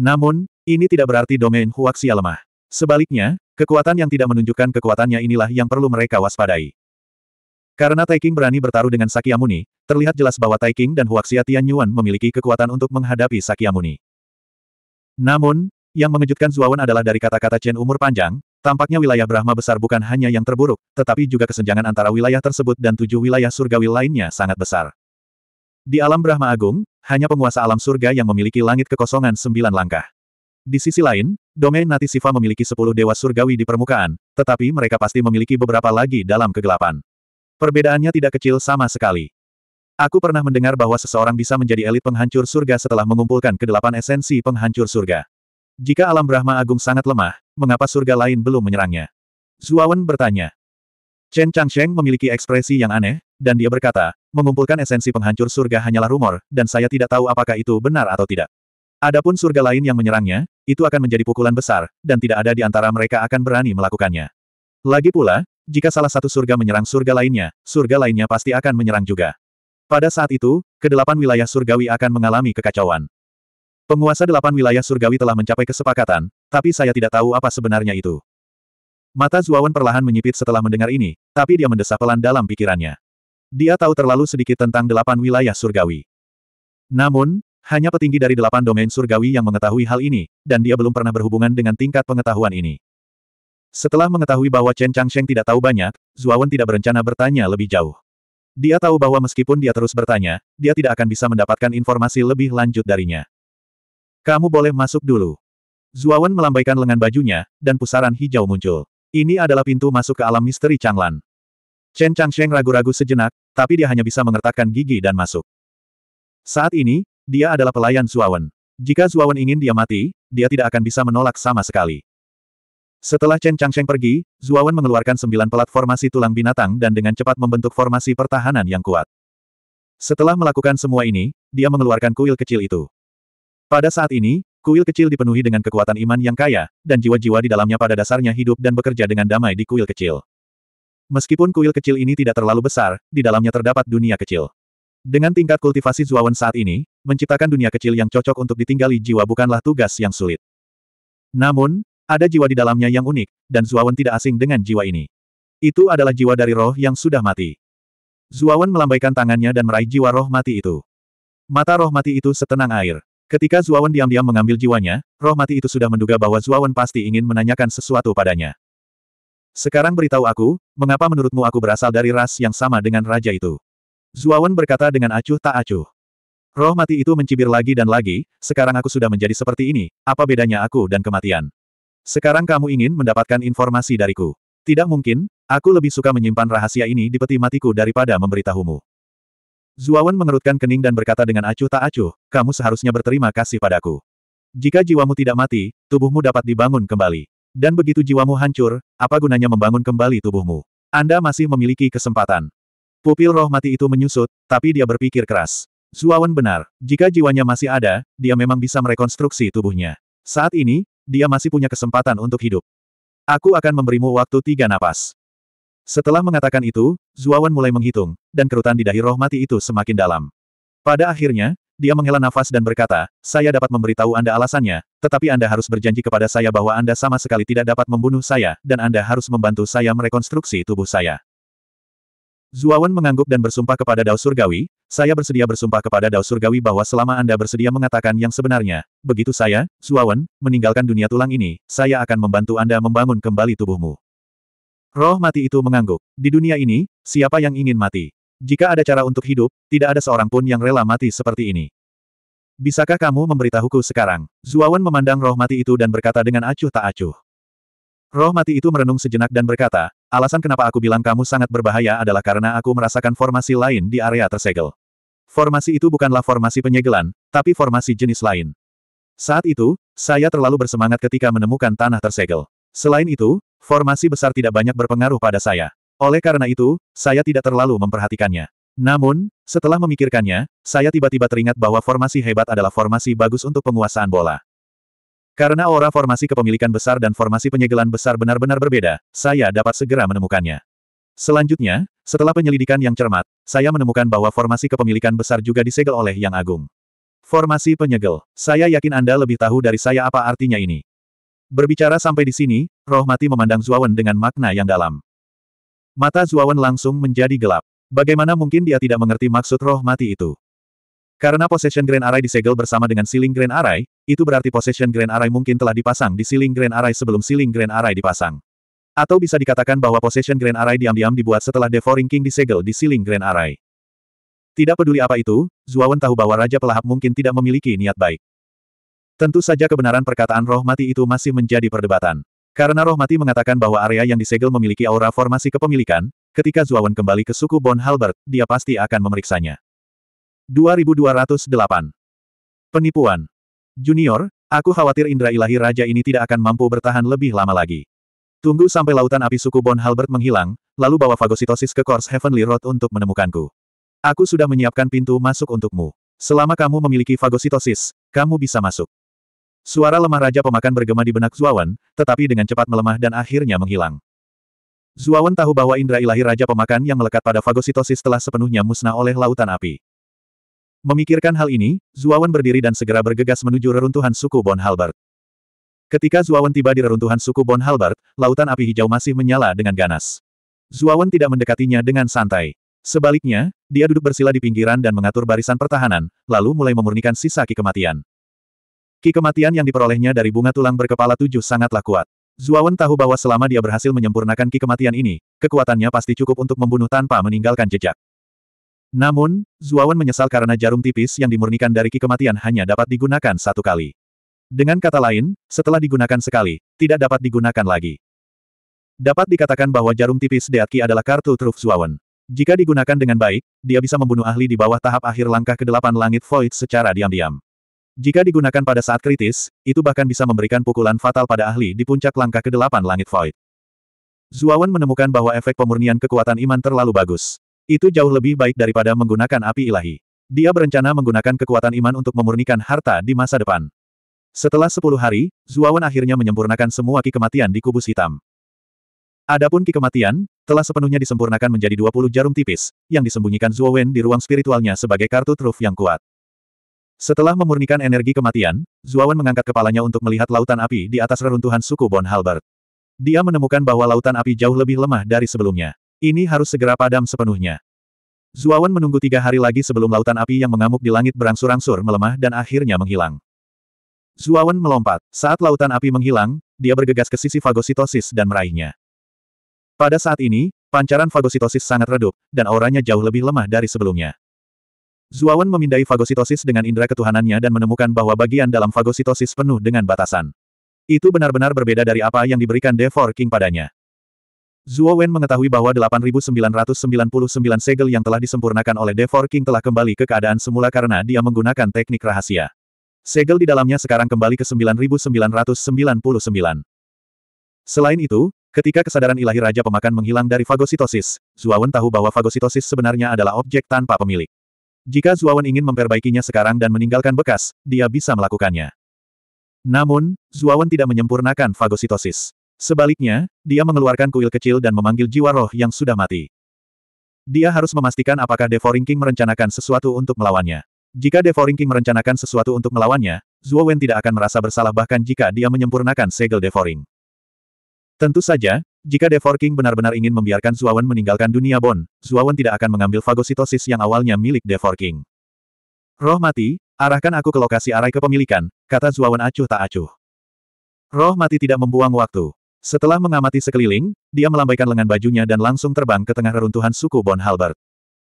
[SPEAKER 1] Namun, ini tidak berarti domain Huaxia lemah. Sebaliknya, kekuatan yang tidak menunjukkan kekuatannya inilah yang perlu mereka waspadai. Karena Taiking berani bertaruh dengan Sakyamuni, terlihat jelas bahwa Taiking dan Huaxia Tianyuan memiliki kekuatan untuk menghadapi Sakyamuni. Namun, yang mengejutkan Zuawan adalah dari kata-kata Chen umur panjang, tampaknya wilayah Brahma besar bukan hanya yang terburuk, tetapi juga kesenjangan antara wilayah tersebut dan tujuh wilayah surgawi lainnya sangat besar. Di alam Brahma Agung, hanya penguasa alam surga yang memiliki langit kekosongan sembilan langkah. Di sisi lain, domain Natisiva memiliki sepuluh dewa surgawi di permukaan, tetapi mereka pasti memiliki beberapa lagi dalam kegelapan. Perbedaannya tidak kecil sama sekali. Aku pernah mendengar bahwa seseorang bisa menjadi elit penghancur surga setelah mengumpulkan kedelapan esensi penghancur surga. Jika alam Brahma Agung sangat lemah, mengapa surga lain belum menyerangnya? Zuawan bertanya. Chen Changsheng memiliki ekspresi yang aneh, dan dia berkata, mengumpulkan esensi penghancur surga hanyalah rumor, dan saya tidak tahu apakah itu benar atau tidak. Adapun surga lain yang menyerangnya, itu akan menjadi pukulan besar, dan tidak ada di antara mereka akan berani melakukannya. Lagi pula, jika salah satu surga menyerang surga lainnya, surga lainnya pasti akan menyerang juga. Pada saat itu, kedelapan wilayah surgawi akan mengalami kekacauan. Penguasa delapan wilayah surgawi telah mencapai kesepakatan, tapi saya tidak tahu apa sebenarnya itu. Mata Zuawan perlahan menyipit setelah mendengar ini, tapi dia mendesah pelan dalam pikirannya. Dia tahu terlalu sedikit tentang delapan wilayah surgawi. Namun, hanya petinggi dari delapan domain surgawi yang mengetahui hal ini, dan dia belum pernah berhubungan dengan tingkat pengetahuan ini. Setelah mengetahui bahwa Chen Changsheng tidak tahu banyak, Zuawan tidak berencana bertanya lebih jauh. Dia tahu bahwa meskipun dia terus bertanya, dia tidak akan bisa mendapatkan informasi lebih lanjut darinya. Kamu boleh masuk dulu. Zuawan melambaikan lengan bajunya, dan pusaran hijau muncul. Ini adalah pintu masuk ke alam misteri Changlan. Chen Changsheng ragu-ragu sejenak, tapi dia hanya bisa mengertakkan gigi dan masuk. Saat ini, dia adalah pelayan Zuawan. Jika Zuawan ingin dia mati, dia tidak akan bisa menolak sama sekali. Setelah Chen Changsheng pergi, Zuawan mengeluarkan sembilan pelat formasi tulang binatang dan dengan cepat membentuk formasi pertahanan yang kuat. Setelah melakukan semua ini, dia mengeluarkan kuil kecil itu. Pada saat ini, kuil kecil dipenuhi dengan kekuatan iman yang kaya, dan jiwa-jiwa di dalamnya pada dasarnya hidup dan bekerja dengan damai di kuil kecil. Meskipun kuil kecil ini tidak terlalu besar, di dalamnya terdapat dunia kecil. Dengan tingkat kultivasi Zuawan saat ini, menciptakan dunia kecil yang cocok untuk ditinggali jiwa bukanlah tugas yang sulit. Namun, ada jiwa di dalamnya yang unik, dan Zuawan tidak asing dengan jiwa ini. Itu adalah jiwa dari roh yang sudah mati. Zuawan melambaikan tangannya dan meraih jiwa roh mati itu. Mata roh mati itu setenang air. Ketika Zuawan diam-diam mengambil jiwanya, roh mati itu sudah menduga bahwa Zuawan pasti ingin menanyakan sesuatu padanya. Sekarang beritahu aku, mengapa menurutmu aku berasal dari ras yang sama dengan raja itu? Zuawan berkata dengan acuh tak acuh. Roh mati itu mencibir lagi dan lagi, sekarang aku sudah menjadi seperti ini, apa bedanya aku dan kematian? Sekarang kamu ingin mendapatkan informasi dariku. Tidak mungkin, aku lebih suka menyimpan rahasia ini di peti matiku daripada memberitahumu. Zuawan mengerutkan kening dan berkata dengan acuh tak acuh, kamu seharusnya berterima kasih padaku. Jika jiwamu tidak mati, tubuhmu dapat dibangun kembali. Dan begitu jiwamu hancur, apa gunanya membangun kembali tubuhmu? Anda masih memiliki kesempatan. Pupil roh mati itu menyusut, tapi dia berpikir keras. Zuawan benar, jika jiwanya masih ada, dia memang bisa merekonstruksi tubuhnya. Saat ini, dia masih punya kesempatan untuk hidup. Aku akan memberimu waktu tiga napas. Setelah mengatakan itu, Zuawan mulai menghitung, dan kerutan di dahi roh mati itu semakin dalam. Pada akhirnya, dia menghela nafas dan berkata, saya dapat memberitahu Anda alasannya, tetapi Anda harus berjanji kepada saya bahwa Anda sama sekali tidak dapat membunuh saya, dan Anda harus membantu saya merekonstruksi tubuh saya. Zuawan mengangguk dan bersumpah kepada Dao Surgawi, saya bersedia bersumpah kepada Dao Surgawi bahwa selama Anda bersedia mengatakan yang sebenarnya, begitu saya, Zuawan, meninggalkan dunia tulang ini, saya akan membantu Anda membangun kembali tubuhmu. Roh mati itu mengangguk. Di dunia ini, siapa yang ingin mati? Jika ada cara untuk hidup, tidak ada seorang pun yang rela mati seperti ini. Bisakah kamu memberitahuku sekarang? Zuawan memandang roh mati itu dan berkata dengan acuh tak acuh. Roh mati itu merenung sejenak dan berkata, Alasan kenapa aku bilang kamu sangat berbahaya adalah karena aku merasakan formasi lain di area tersegel. Formasi itu bukanlah formasi penyegelan, tapi formasi jenis lain. Saat itu, saya terlalu bersemangat ketika menemukan tanah tersegel. Selain itu, formasi besar tidak banyak berpengaruh pada saya. Oleh karena itu, saya tidak terlalu memperhatikannya. Namun, setelah memikirkannya, saya tiba-tiba teringat bahwa formasi hebat adalah formasi bagus untuk penguasaan bola. Karena aura formasi kepemilikan besar dan formasi penyegelan besar benar-benar berbeda, saya dapat segera menemukannya. Selanjutnya, setelah penyelidikan yang cermat, saya menemukan bahwa formasi kepemilikan besar juga disegel oleh Yang Agung. Formasi penyegel, saya yakin Anda lebih tahu dari saya apa artinya ini. Berbicara sampai di sini, roh mati memandang Zuawan dengan makna yang dalam. Mata Zuawan langsung menjadi gelap. Bagaimana mungkin dia tidak mengerti maksud roh mati itu? Karena Possession Grand Array disegel bersama dengan Ceiling Grand Array, itu berarti Possession Grand Array mungkin telah dipasang di Ceiling Grand Array sebelum Ceiling Grand Array dipasang. Atau bisa dikatakan bahwa Possession Grand Array diam-diam dibuat setelah Devouring King disegel di Ceiling Grand Array. Tidak peduli apa itu, Zuawan tahu bahwa Raja Pelahap mungkin tidak memiliki niat baik. Tentu saja kebenaran perkataan roh mati itu masih menjadi perdebatan. Karena roh mati mengatakan bahwa area yang disegel memiliki aura formasi kepemilikan, ketika Zuawan kembali ke suku Bon Halbert, dia pasti akan memeriksanya. 2208. Penipuan. Junior, aku khawatir indra ilahi raja ini tidak akan mampu bertahan lebih lama lagi. Tunggu sampai lautan api suku Bon Halbert menghilang, lalu bawa fagositosis ke Course Heavenly Road untuk menemukanku. Aku sudah menyiapkan pintu masuk untukmu. Selama kamu memiliki fagositosis, kamu bisa masuk. Suara lemah Raja Pemakan bergema di benak Zuawan, tetapi dengan cepat melemah dan akhirnya menghilang. Zuawan tahu bahwa indra ilahi Raja Pemakan yang melekat pada fagositosis telah sepenuhnya musnah oleh lautan api. Memikirkan hal ini, Zuawan berdiri dan segera bergegas menuju reruntuhan suku Bon Halbert. Ketika Zuawan tiba di reruntuhan suku Bon Halbert, lautan api hijau masih menyala dengan ganas. Zuawan tidak mendekatinya dengan santai. Sebaliknya, dia duduk bersila di pinggiran dan mengatur barisan pertahanan, lalu mulai memurnikan sisa ki kematian. Ki kematian yang diperolehnya dari bunga tulang berkepala tujuh sangatlah kuat. Zuawan tahu bahwa selama dia berhasil menyempurnakan ki kematian ini, kekuatannya pasti cukup untuk membunuh tanpa meninggalkan jejak. Namun, Zuawan menyesal karena jarum tipis yang dimurnikan dari ki kematian hanya dapat digunakan satu kali. Dengan kata lain, setelah digunakan sekali, tidak dapat digunakan lagi. Dapat dikatakan bahwa jarum tipis Deatki adalah kartu truf Zuawan. Jika digunakan dengan baik, dia bisa membunuh ahli di bawah tahap akhir langkah ke-8 langit void secara diam-diam. Jika digunakan pada saat kritis, itu bahkan bisa memberikan pukulan fatal pada ahli di puncak langkah ke-8 langit void. Zuawan menemukan bahwa efek pemurnian kekuatan iman terlalu bagus. Itu jauh lebih baik daripada menggunakan api ilahi. Dia berencana menggunakan kekuatan iman untuk memurnikan harta di masa depan. Setelah sepuluh hari, Zuawan akhirnya menyempurnakan semua ki kematian di kubus hitam. Adapun ki kematian, telah sepenuhnya disempurnakan menjadi dua jarum tipis, yang disembunyikan Zuawan di ruang spiritualnya sebagai kartu truf yang kuat. Setelah memurnikan energi kematian, Zuawan mengangkat kepalanya untuk melihat lautan api di atas reruntuhan suku Bon Halbert. Dia menemukan bahwa lautan api jauh lebih lemah dari sebelumnya. Ini harus segera padam sepenuhnya. Zuawan menunggu tiga hari lagi sebelum lautan api yang mengamuk di langit berangsur-angsur melemah dan akhirnya menghilang. Zuawan melompat. Saat lautan api menghilang, dia bergegas ke sisi fagositosis dan meraihnya. Pada saat ini, pancaran fagositosis sangat redup, dan auranya jauh lebih lemah dari sebelumnya. Zuawan memindai fagositosis dengan indera ketuhanannya dan menemukan bahwa bagian dalam fagositosis penuh dengan batasan. Itu benar-benar berbeda dari apa yang diberikan Devor King padanya. Zuo Wen mengetahui bahwa 8.999 segel yang telah disempurnakan oleh Devor King telah kembali ke keadaan semula karena dia menggunakan teknik rahasia. Segel di dalamnya sekarang kembali ke 9.999. Selain itu, ketika kesadaran ilahi Raja Pemakan menghilang dari fagositosis, Zuawan tahu bahwa fagositosis sebenarnya adalah objek tanpa pemilik. Jika Zuawan ingin memperbaikinya sekarang dan meninggalkan bekas, dia bisa melakukannya. Namun, Zuawan tidak menyempurnakan fagositosis. Sebaliknya, dia mengeluarkan kuil kecil dan memanggil jiwa roh yang sudah mati. Dia harus memastikan apakah Devouring King merencanakan sesuatu untuk melawannya. Jika Devouring King merencanakan sesuatu untuk melawannya, Zuo Wen tidak akan merasa bersalah bahkan jika dia menyempurnakan segel Devouring. Tentu saja, jika Devouring King benar-benar ingin membiarkan Zuo Wen meninggalkan dunia Bon, Zuo Wen tidak akan mengambil fagositosis yang awalnya milik Devouring King. Roh mati, arahkan aku ke lokasi arai kepemilikan, kata Zuo Wen acuh tak acuh. Roh mati tidak membuang waktu. Setelah mengamati sekeliling, dia melambaikan lengan bajunya dan langsung terbang ke tengah reruntuhan suku Bon Halbert.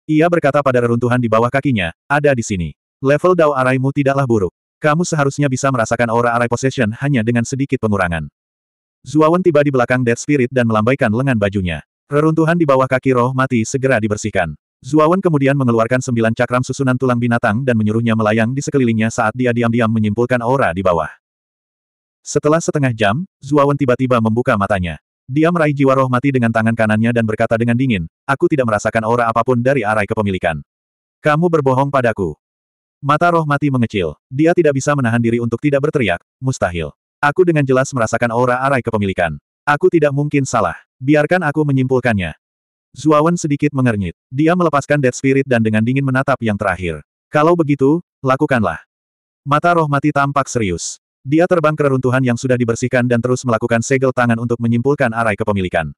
[SPEAKER 1] Ia berkata pada reruntuhan di bawah kakinya, ada di sini. Level Dao Araimu tidaklah buruk. Kamu seharusnya bisa merasakan aura Arai Possession hanya dengan sedikit pengurangan. Zuawan tiba di belakang Dead Spirit dan melambaikan lengan bajunya. Reruntuhan di bawah kaki roh mati segera dibersihkan. Zuawan kemudian mengeluarkan sembilan cakram susunan tulang binatang dan menyuruhnya melayang di sekelilingnya saat dia diam-diam menyimpulkan aura di bawah. Setelah setengah jam, Zuawan tiba-tiba membuka matanya. Dia meraih jiwa roh mati dengan tangan kanannya dan berkata dengan dingin, aku tidak merasakan aura apapun dari arai kepemilikan. Kamu berbohong padaku. Mata roh mati mengecil. Dia tidak bisa menahan diri untuk tidak berteriak, mustahil. Aku dengan jelas merasakan aura arai kepemilikan. Aku tidak mungkin salah. Biarkan aku menyimpulkannya. Zuawan sedikit mengernyit. Dia melepaskan Dead Spirit dan dengan dingin menatap yang terakhir. Kalau begitu, lakukanlah. Mata roh mati tampak serius. Dia terbang ke reruntuhan yang sudah dibersihkan dan terus melakukan segel tangan untuk menyimpulkan arai kepemilikan.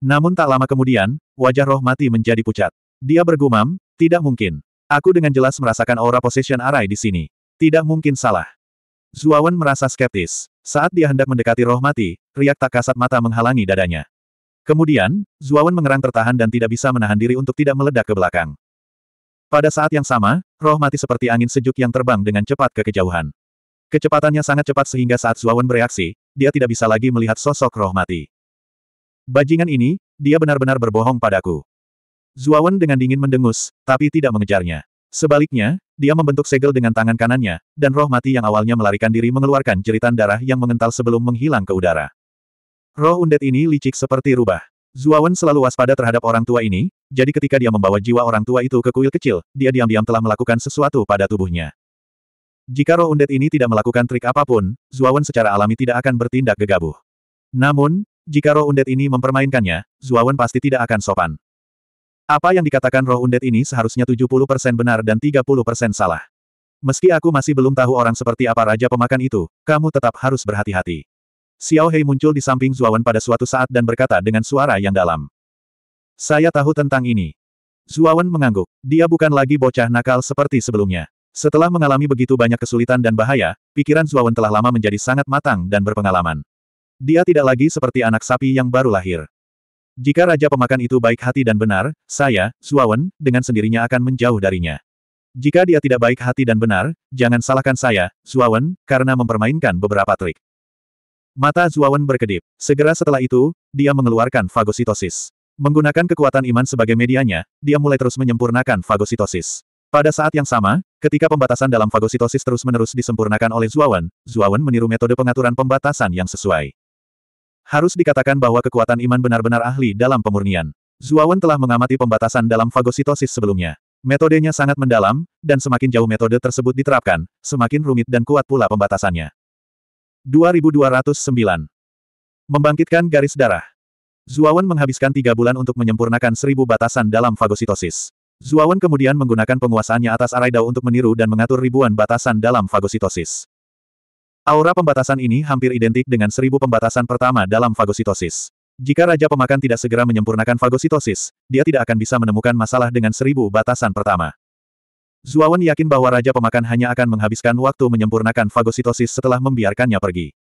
[SPEAKER 1] Namun tak lama kemudian, wajah roh mati menjadi pucat. Dia bergumam, tidak mungkin. Aku dengan jelas merasakan aura possession arai di sini. Tidak mungkin salah. Zuawan merasa skeptis. Saat dia hendak mendekati roh mati, riak tak kasat mata menghalangi dadanya. Kemudian, Zuawan mengerang tertahan dan tidak bisa menahan diri untuk tidak meledak ke belakang. Pada saat yang sama, roh mati seperti angin sejuk yang terbang dengan cepat ke kejauhan. Kecepatannya sangat cepat sehingga saat Zuawan bereaksi, dia tidak bisa lagi melihat sosok roh mati. Bajingan ini, dia benar-benar berbohong padaku. Zuawan dengan dingin mendengus, tapi tidak mengejarnya. Sebaliknya, dia membentuk segel dengan tangan kanannya, dan roh mati yang awalnya melarikan diri mengeluarkan jeritan darah yang mengental sebelum menghilang ke udara. Roh undet ini licik seperti rubah. Zuawan selalu waspada terhadap orang tua ini, jadi ketika dia membawa jiwa orang tua itu ke kuil kecil, dia diam-diam telah melakukan sesuatu pada tubuhnya. Jika roh undet ini tidak melakukan trik apapun, Zuawan secara alami tidak akan bertindak gegabah. Namun, jika roh undet ini mempermainkannya, Zuawan pasti tidak akan sopan. Apa yang dikatakan roh undet ini seharusnya 70% benar dan 30% salah. Meski aku masih belum tahu orang seperti apa raja pemakan itu, kamu tetap harus berhati-hati. Xiao Hei muncul di samping Zuawan pada suatu saat dan berkata dengan suara yang dalam. Saya tahu tentang ini. Zuawan mengangguk. Dia bukan lagi bocah nakal seperti sebelumnya. Setelah mengalami begitu banyak kesulitan dan bahaya, pikiran Zuawan telah lama menjadi sangat matang dan berpengalaman. Dia tidak lagi seperti anak sapi yang baru lahir. Jika Raja Pemakan itu baik hati dan benar, saya, Zuawan, dengan sendirinya akan menjauh darinya. Jika dia tidak baik hati dan benar, jangan salahkan saya, Zuawan, karena mempermainkan beberapa trik. Mata Zuawan berkedip. Segera setelah itu, dia mengeluarkan fagositosis. Menggunakan kekuatan iman sebagai medianya, dia mulai terus menyempurnakan fagositosis. Pada saat yang sama, ketika pembatasan dalam fagositosis terus-menerus disempurnakan oleh Zuawan, Zuawan meniru metode pengaturan pembatasan yang sesuai. Harus dikatakan bahwa kekuatan iman benar-benar ahli dalam pemurnian. Zuawan telah mengamati pembatasan dalam fagositosis sebelumnya. Metodenya sangat mendalam, dan semakin jauh metode tersebut diterapkan, semakin rumit dan kuat pula pembatasannya. 2209 Membangkitkan garis darah Zuawan menghabiskan tiga bulan untuk menyempurnakan seribu batasan dalam fagositosis. Zuawan kemudian menggunakan penguasaannya atas arai Dao untuk meniru dan mengatur ribuan batasan dalam fagositosis. Aura pembatasan ini hampir identik dengan seribu pembatasan pertama dalam fagositosis. Jika Raja Pemakan tidak segera menyempurnakan fagositosis, dia tidak akan bisa menemukan masalah dengan seribu batasan pertama. Zuawan yakin bahwa Raja Pemakan hanya akan menghabiskan waktu menyempurnakan fagositosis setelah membiarkannya pergi.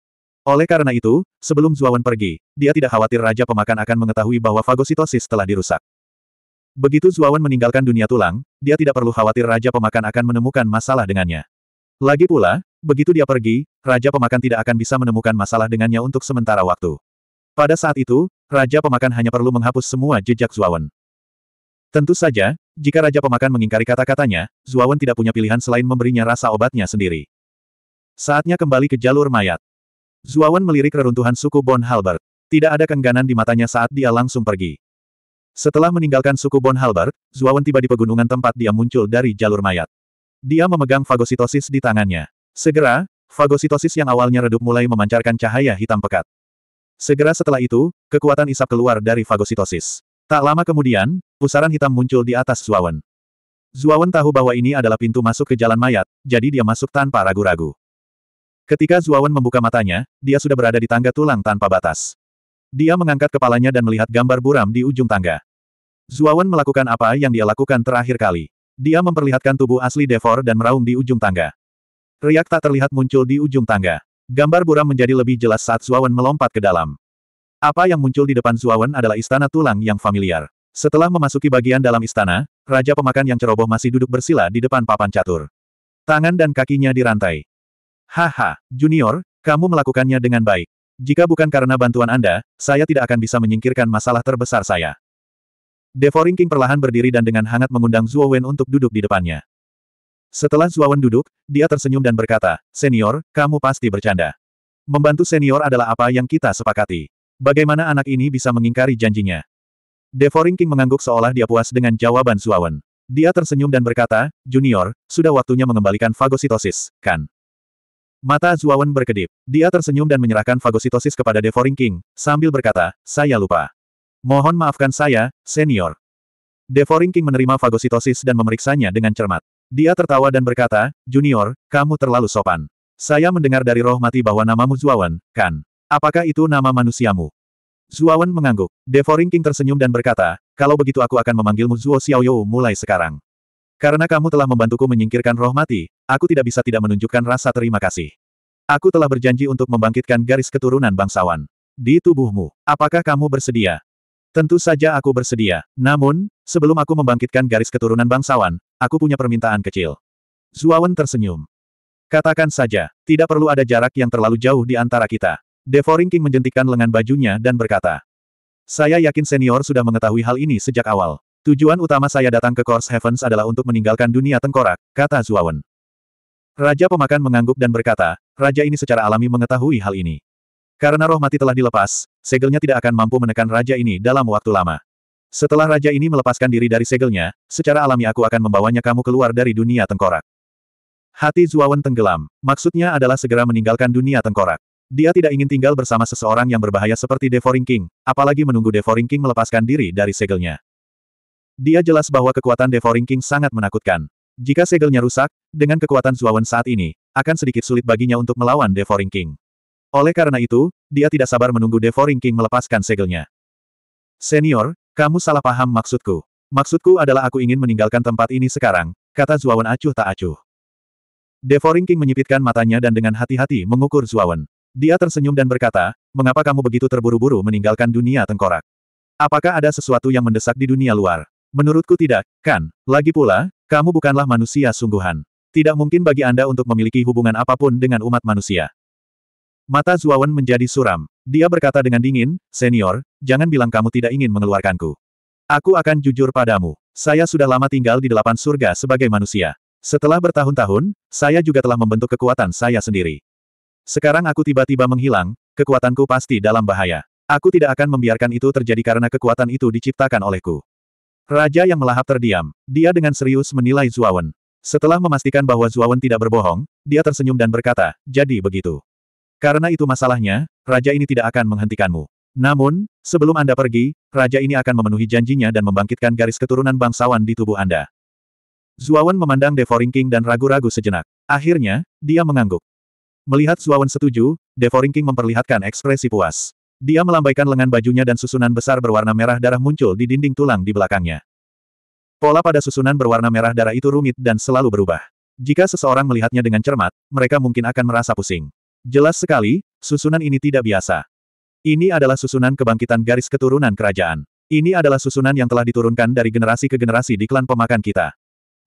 [SPEAKER 1] Oleh karena itu, sebelum Zuawan pergi, dia tidak khawatir Raja Pemakan akan mengetahui bahwa fagositosis telah dirusak. Begitu Zuawan meninggalkan dunia tulang, dia tidak perlu khawatir Raja Pemakan akan menemukan masalah dengannya. Lagi pula, begitu dia pergi, Raja Pemakan tidak akan bisa menemukan masalah dengannya untuk sementara waktu. Pada saat itu, Raja Pemakan hanya perlu menghapus semua jejak Zuawan. Tentu saja, jika Raja Pemakan mengingkari kata-katanya, Zuawan tidak punya pilihan selain memberinya rasa obatnya sendiri. Saatnya kembali ke jalur mayat. Zuawan melirik reruntuhan suku Bon Halbert. Tidak ada kengganan di matanya saat dia langsung pergi. Setelah meninggalkan suku Bon Halbert, Zuawan tiba di pegunungan tempat dia muncul dari jalur mayat. Dia memegang fagositosis di tangannya. Segera, fagositosis yang awalnya redup mulai memancarkan cahaya hitam pekat. Segera setelah itu, kekuatan isap keluar dari fagositosis. Tak lama kemudian, pusaran hitam muncul di atas Zuawan. Zuawan tahu bahwa ini adalah pintu masuk ke jalan mayat, jadi dia masuk tanpa ragu-ragu. Ketika Zuawan membuka matanya, dia sudah berada di tangga tulang tanpa batas. Dia mengangkat kepalanya dan melihat gambar buram di ujung tangga. Zuawan melakukan apa yang dia lakukan terakhir kali. Dia memperlihatkan tubuh asli Devor dan meraung di ujung tangga. Riak tak terlihat muncul di ujung tangga. Gambar buram menjadi lebih jelas saat Zuawan melompat ke dalam. Apa yang muncul di depan Zuawan adalah istana tulang yang familiar. Setelah memasuki bagian dalam istana, Raja Pemakan yang ceroboh masih duduk bersila di depan papan catur. Tangan dan kakinya dirantai. Haha, Junior, kamu melakukannya dengan baik. Jika bukan karena bantuan Anda, saya tidak akan bisa menyingkirkan masalah terbesar saya. Devoring King perlahan berdiri dan dengan hangat mengundang Zhuo Wen untuk duduk di depannya. Setelah Zhuo Wen duduk, dia tersenyum dan berkata, Senior, kamu pasti bercanda. Membantu senior adalah apa yang kita sepakati. Bagaimana anak ini bisa mengingkari janjinya? Devoring King mengangguk seolah dia puas dengan jawaban Zhuo Wen. Dia tersenyum dan berkata, Junior, sudah waktunya mengembalikan fagositosis, kan? Mata Zuawan berkedip. Dia tersenyum dan menyerahkan fagositosis kepada Devoring King, sambil berkata, saya lupa. Mohon maafkan saya, senior. Devoring King menerima fagositosis dan memeriksanya dengan cermat. Dia tertawa dan berkata, Junior, kamu terlalu sopan. Saya mendengar dari roh mati bahwa namamu Zuawan, kan? Apakah itu nama manusiamu? Zuawan mengangguk. Devoring King tersenyum dan berkata, kalau begitu aku akan memanggilmu Zuo Xiaoyou mulai sekarang. Karena kamu telah membantuku menyingkirkan roh mati, aku tidak bisa tidak menunjukkan rasa terima kasih. Aku telah berjanji untuk membangkitkan garis keturunan bangsawan. Di tubuhmu, apakah kamu bersedia? Tentu saja aku bersedia. Namun, sebelum aku membangkitkan garis keturunan bangsawan, aku punya permintaan kecil. Zuawan tersenyum. Katakan saja, tidak perlu ada jarak yang terlalu jauh di antara kita. Devoring King menjentikkan lengan bajunya dan berkata. Saya yakin senior sudah mengetahui hal ini sejak awal. Tujuan utama saya datang ke Course Heavens adalah untuk meninggalkan dunia tengkorak, kata Zuawan. Raja pemakan mengangguk dan berkata, Raja ini secara alami mengetahui hal ini. Karena roh mati telah dilepas, segelnya tidak akan mampu menekan raja ini dalam waktu lama. Setelah raja ini melepaskan diri dari segelnya, secara alami aku akan membawanya kamu keluar dari dunia tengkorak. Hati Zuawan tenggelam, maksudnya adalah segera meninggalkan dunia tengkorak. Dia tidak ingin tinggal bersama seseorang yang berbahaya seperti Devoring King, apalagi menunggu Devoring King melepaskan diri dari segelnya. Dia jelas bahwa kekuatan Devouring King sangat menakutkan. Jika segelnya rusak, dengan kekuatan Zuawan saat ini, akan sedikit sulit baginya untuk melawan Devouring King. Oleh karena itu, dia tidak sabar menunggu Devouring King melepaskan segelnya. Senior, kamu salah paham maksudku. Maksudku adalah aku ingin meninggalkan tempat ini sekarang, kata Zuawan acuh tak acuh. Devouring King menyipitkan matanya dan dengan hati-hati mengukur Zuawan. Dia tersenyum dan berkata, mengapa kamu begitu terburu-buru meninggalkan dunia tengkorak? Apakah ada sesuatu yang mendesak di dunia luar? Menurutku tidak, kan? Lagi pula, kamu bukanlah manusia sungguhan. Tidak mungkin bagi Anda untuk memiliki hubungan apapun dengan umat manusia. Mata Zuawan menjadi suram. Dia berkata dengan dingin, Senior, jangan bilang kamu tidak ingin mengeluarkanku. Aku akan jujur padamu. Saya sudah lama tinggal di delapan surga sebagai manusia. Setelah bertahun-tahun, saya juga telah membentuk kekuatan saya sendiri. Sekarang aku tiba-tiba menghilang, kekuatanku pasti dalam bahaya. Aku tidak akan membiarkan itu terjadi karena kekuatan itu diciptakan olehku. Raja yang melahap terdiam. Dia dengan serius menilai Zuawan. Setelah memastikan bahwa Zuawan tidak berbohong, dia tersenyum dan berkata, jadi begitu. Karena itu masalahnya, raja ini tidak akan menghentikanmu. Namun, sebelum Anda pergi, raja ini akan memenuhi janjinya dan membangkitkan garis keturunan bangsawan di tubuh Anda. Zuawan memandang Devouring King dan ragu-ragu sejenak. Akhirnya, dia mengangguk. Melihat Zuawan setuju, Devouring King memperlihatkan ekspresi puas. Dia melambaikan lengan bajunya dan susunan besar berwarna merah darah muncul di dinding tulang di belakangnya. Pola pada susunan berwarna merah darah itu rumit dan selalu berubah. Jika seseorang melihatnya dengan cermat, mereka mungkin akan merasa pusing. Jelas sekali, susunan ini tidak biasa. Ini adalah susunan kebangkitan garis keturunan kerajaan. Ini adalah susunan yang telah diturunkan dari generasi ke generasi di klan pemakan kita.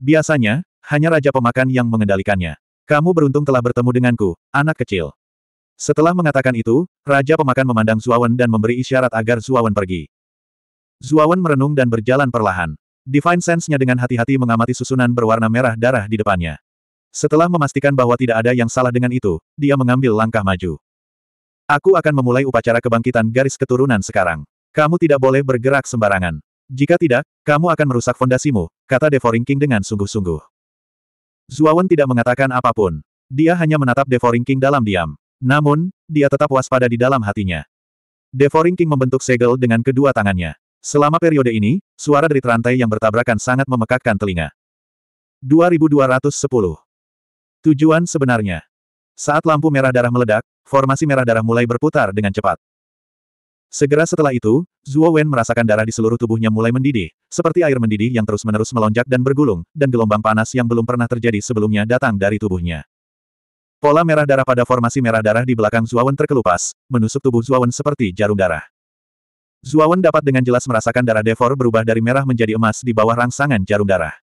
[SPEAKER 1] Biasanya, hanya Raja Pemakan yang mengendalikannya. Kamu beruntung telah bertemu denganku, anak kecil. Setelah mengatakan itu, Raja Pemakan memandang Zuawan dan memberi isyarat agar Zuawan pergi. Zuawan merenung dan berjalan perlahan. Divine Sense-nya dengan hati-hati mengamati susunan berwarna merah darah di depannya. Setelah memastikan bahwa tidak ada yang salah dengan itu, dia mengambil langkah maju. Aku akan memulai upacara kebangkitan garis keturunan sekarang. Kamu tidak boleh bergerak sembarangan. Jika tidak, kamu akan merusak fondasimu, kata Devouring King dengan sungguh-sungguh. Zuawan tidak mengatakan apapun. Dia hanya menatap Devouring King dalam diam. Namun, dia tetap waspada di dalam hatinya. Devouring King membentuk segel dengan kedua tangannya. Selama periode ini, suara dari rantai yang bertabrakan sangat memekakkan telinga. 2210. Tujuan sebenarnya. Saat lampu merah darah meledak, formasi merah darah mulai berputar dengan cepat. Segera setelah itu, Zuo Wen merasakan darah di seluruh tubuhnya mulai mendidih, seperti air mendidih yang terus-menerus melonjak dan bergulung, dan gelombang panas yang belum pernah terjadi sebelumnya datang dari tubuhnya. Pola merah darah pada formasi merah darah di belakang Zuawan terkelupas, menusuk tubuh Zuawan seperti jarum darah. Zuawan dapat dengan jelas merasakan darah Devor berubah dari merah menjadi emas di bawah rangsangan jarum darah.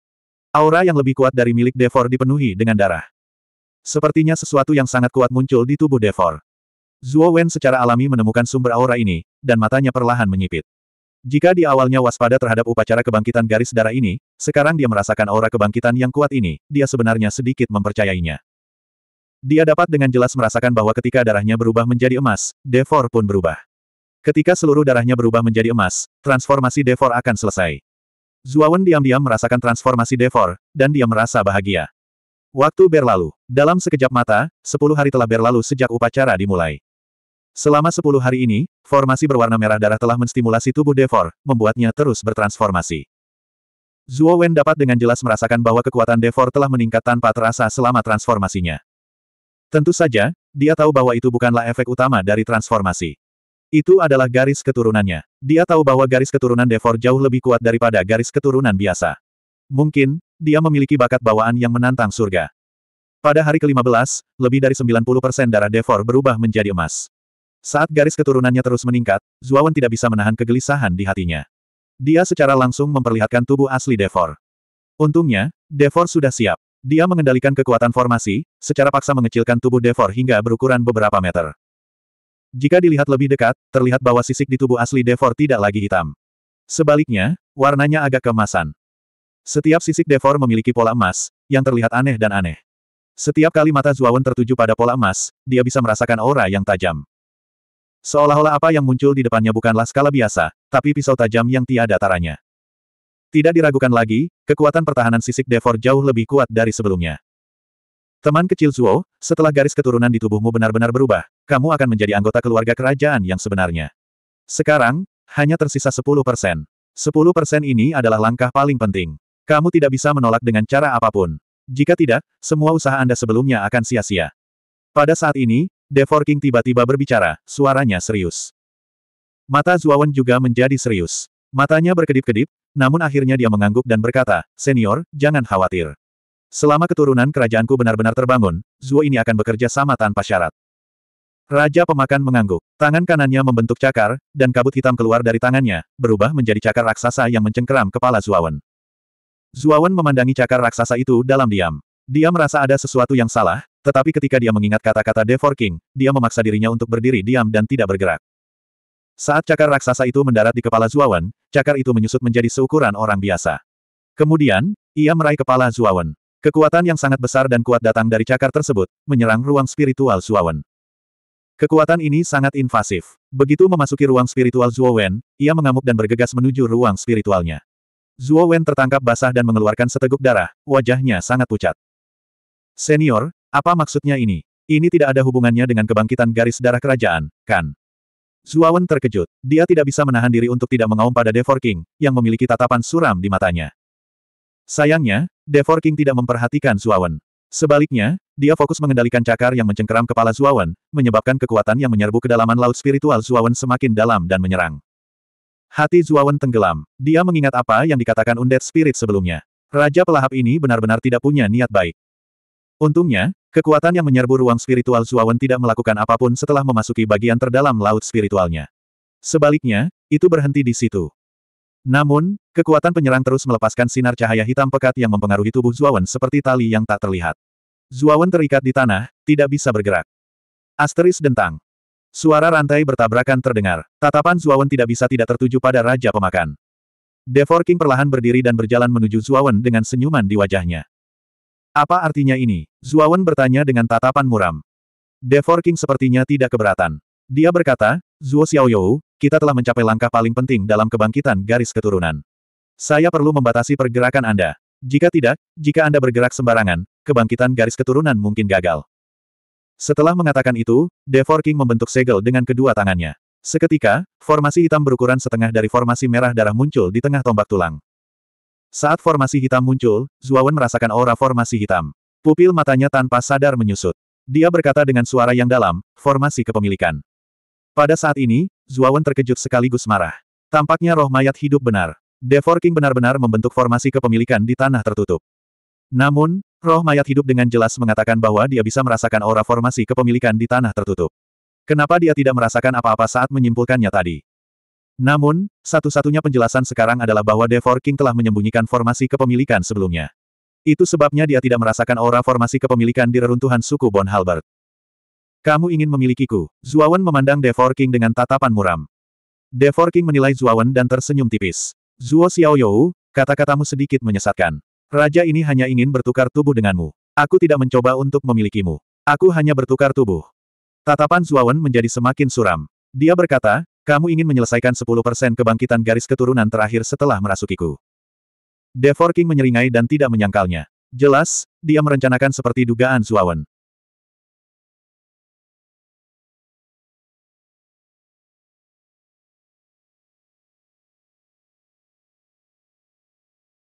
[SPEAKER 1] Aura yang lebih kuat dari milik Devor dipenuhi dengan darah. Sepertinya sesuatu yang sangat kuat muncul di tubuh Devor. Zuo Wen secara alami menemukan sumber aura ini, dan matanya perlahan menyipit. Jika di awalnya waspada terhadap upacara kebangkitan garis darah ini, sekarang dia merasakan aura kebangkitan yang kuat ini, dia sebenarnya sedikit mempercayainya. Dia dapat dengan jelas merasakan bahwa ketika darahnya berubah menjadi emas, Devor pun berubah. Ketika seluruh darahnya berubah menjadi emas, transformasi Devor akan selesai. Zuawan diam-diam merasakan transformasi Devor, dan dia merasa bahagia. Waktu berlalu. Dalam sekejap mata, sepuluh hari telah berlalu sejak upacara dimulai. Selama sepuluh hari ini, formasi berwarna merah darah telah menstimulasi tubuh Devor, membuatnya terus bertransformasi. Zuo Wen dapat dengan jelas merasakan bahwa kekuatan Devor telah meningkat tanpa terasa selama transformasinya. Tentu saja, dia tahu bahwa itu bukanlah efek utama dari transformasi. Itu adalah garis keturunannya. Dia tahu bahwa garis keturunan Devor jauh lebih kuat daripada garis keturunan biasa. Mungkin, dia memiliki bakat bawaan yang menantang surga. Pada hari ke-15, lebih dari 90% darah Devor berubah menjadi emas. Saat garis keturunannya terus meningkat, Zuawan tidak bisa menahan kegelisahan di hatinya. Dia secara langsung memperlihatkan tubuh asli Devor. Untungnya, Devor sudah siap. Dia mengendalikan kekuatan formasi, secara paksa mengecilkan tubuh Devor hingga berukuran beberapa meter. Jika dilihat lebih dekat, terlihat bahwa sisik di tubuh asli Devor tidak lagi hitam. Sebaliknya, warnanya agak kemasan. Setiap sisik Devor memiliki pola emas, yang terlihat aneh dan aneh. Setiap kali mata Zuawan tertuju pada pola emas, dia bisa merasakan aura yang tajam. Seolah-olah apa yang muncul di depannya bukanlah skala biasa, tapi pisau tajam yang tiada taranya. Tidak diragukan lagi, kekuatan pertahanan sisik Devor jauh lebih kuat dari sebelumnya. Teman kecil Zuo, setelah garis keturunan di tubuhmu benar-benar berubah, kamu akan menjadi anggota keluarga kerajaan yang sebenarnya. Sekarang, hanya tersisa 10 persen. 10 persen ini adalah langkah paling penting. Kamu tidak bisa menolak dengan cara apapun. Jika tidak, semua usaha Anda sebelumnya akan sia-sia. Pada saat ini, Devor King tiba-tiba berbicara, suaranya serius. Mata Zuawan juga menjadi serius. Matanya berkedip-kedip, namun akhirnya dia mengangguk dan berkata, Senior, jangan khawatir. Selama keturunan kerajaanku benar-benar terbangun, Zuo ini akan bekerja sama tanpa syarat. Raja pemakan mengangguk. Tangan kanannya membentuk cakar, dan kabut hitam keluar dari tangannya, berubah menjadi cakar raksasa yang mencengkeram kepala Zuawan. Zuawan memandangi cakar raksasa itu dalam diam. Dia merasa ada sesuatu yang salah, tetapi ketika dia mengingat kata-kata Devor King, dia memaksa dirinya untuk berdiri diam dan tidak bergerak. Saat cakar raksasa itu mendarat di kepala Zuawan, cakar itu menyusut menjadi seukuran orang biasa. Kemudian, ia meraih kepala Zuawan. Kekuatan yang sangat besar dan kuat datang dari cakar tersebut, menyerang ruang spiritual Zuawan. Kekuatan ini sangat invasif. Begitu memasuki ruang spiritual Zuawan, ia mengamuk dan bergegas menuju ruang spiritualnya. Zuawan tertangkap basah dan mengeluarkan seteguk darah, wajahnya sangat pucat. Senior, apa maksudnya ini? Ini tidak ada hubungannya dengan kebangkitan garis darah kerajaan, kan? Zuawan terkejut. Dia tidak bisa menahan diri untuk tidak mengaum pada Devor King, yang memiliki tatapan suram di matanya. Sayangnya, Devor King tidak memperhatikan Zuawan. Sebaliknya, dia fokus mengendalikan cakar yang mencengkeram kepala Zuawan, menyebabkan kekuatan yang menyerbu kedalaman laut spiritual Zuawan semakin dalam dan menyerang. Hati Zuawan tenggelam. Dia mengingat apa yang dikatakan Undead Spirit sebelumnya. Raja pelahap ini benar-benar tidak punya niat baik. Untungnya, Kekuatan yang menyerbu ruang spiritual Zuawan tidak melakukan apapun setelah memasuki bagian terdalam laut spiritualnya. Sebaliknya, itu berhenti di situ. Namun, kekuatan penyerang terus melepaskan sinar cahaya hitam pekat yang mempengaruhi tubuh Zuawan seperti tali yang tak terlihat. Zuawan terikat di tanah, tidak bisa bergerak. Asteris dentang. Suara rantai bertabrakan terdengar. Tatapan Zuawan tidak bisa tidak tertuju pada Raja Pemakan. Devor perlahan berdiri dan berjalan menuju Zuawan dengan senyuman di wajahnya. Apa artinya ini? Zuawan bertanya dengan tatapan muram. Devor King sepertinya tidak keberatan. Dia berkata, Zuo Xiaoyou, kita telah mencapai langkah paling penting dalam kebangkitan garis keturunan. Saya perlu membatasi pergerakan Anda. Jika tidak, jika Anda bergerak sembarangan, kebangkitan garis keturunan mungkin gagal. Setelah mengatakan itu, Devor King membentuk segel dengan kedua tangannya. Seketika, formasi hitam berukuran setengah dari formasi merah darah muncul di tengah tombak tulang. Saat formasi hitam muncul, Zuawan merasakan aura formasi hitam. Pupil matanya tanpa sadar menyusut. Dia berkata dengan suara yang dalam, formasi kepemilikan. Pada saat ini, Zuawan terkejut sekaligus marah. Tampaknya roh mayat hidup benar. Devorking benar-benar membentuk formasi kepemilikan di tanah tertutup. Namun, roh mayat hidup dengan jelas mengatakan bahwa dia bisa merasakan aura formasi kepemilikan di tanah tertutup. Kenapa dia tidak merasakan apa-apa saat menyimpulkannya tadi? Namun, satu-satunya penjelasan sekarang adalah bahwa Devor King telah menyembunyikan formasi kepemilikan sebelumnya. Itu sebabnya dia tidak merasakan aura formasi kepemilikan di reruntuhan suku Bon Halbert. Kamu ingin memilikiku. Zuawan memandang Devor King dengan tatapan muram. Devor King menilai Zuawan dan tersenyum tipis. Zuo Xiaoyou, kata-katamu sedikit menyesatkan. Raja ini hanya ingin bertukar tubuh denganmu. Aku tidak mencoba untuk memilikimu. Aku hanya bertukar tubuh. Tatapan Zuawan menjadi semakin suram. Dia berkata, kamu ingin menyelesaikan 10% kebangkitan garis keturunan terakhir setelah merasukiku. Devorking menyeringai dan tidak menyangkalnya. Jelas, dia merencanakan seperti dugaan Zuawan.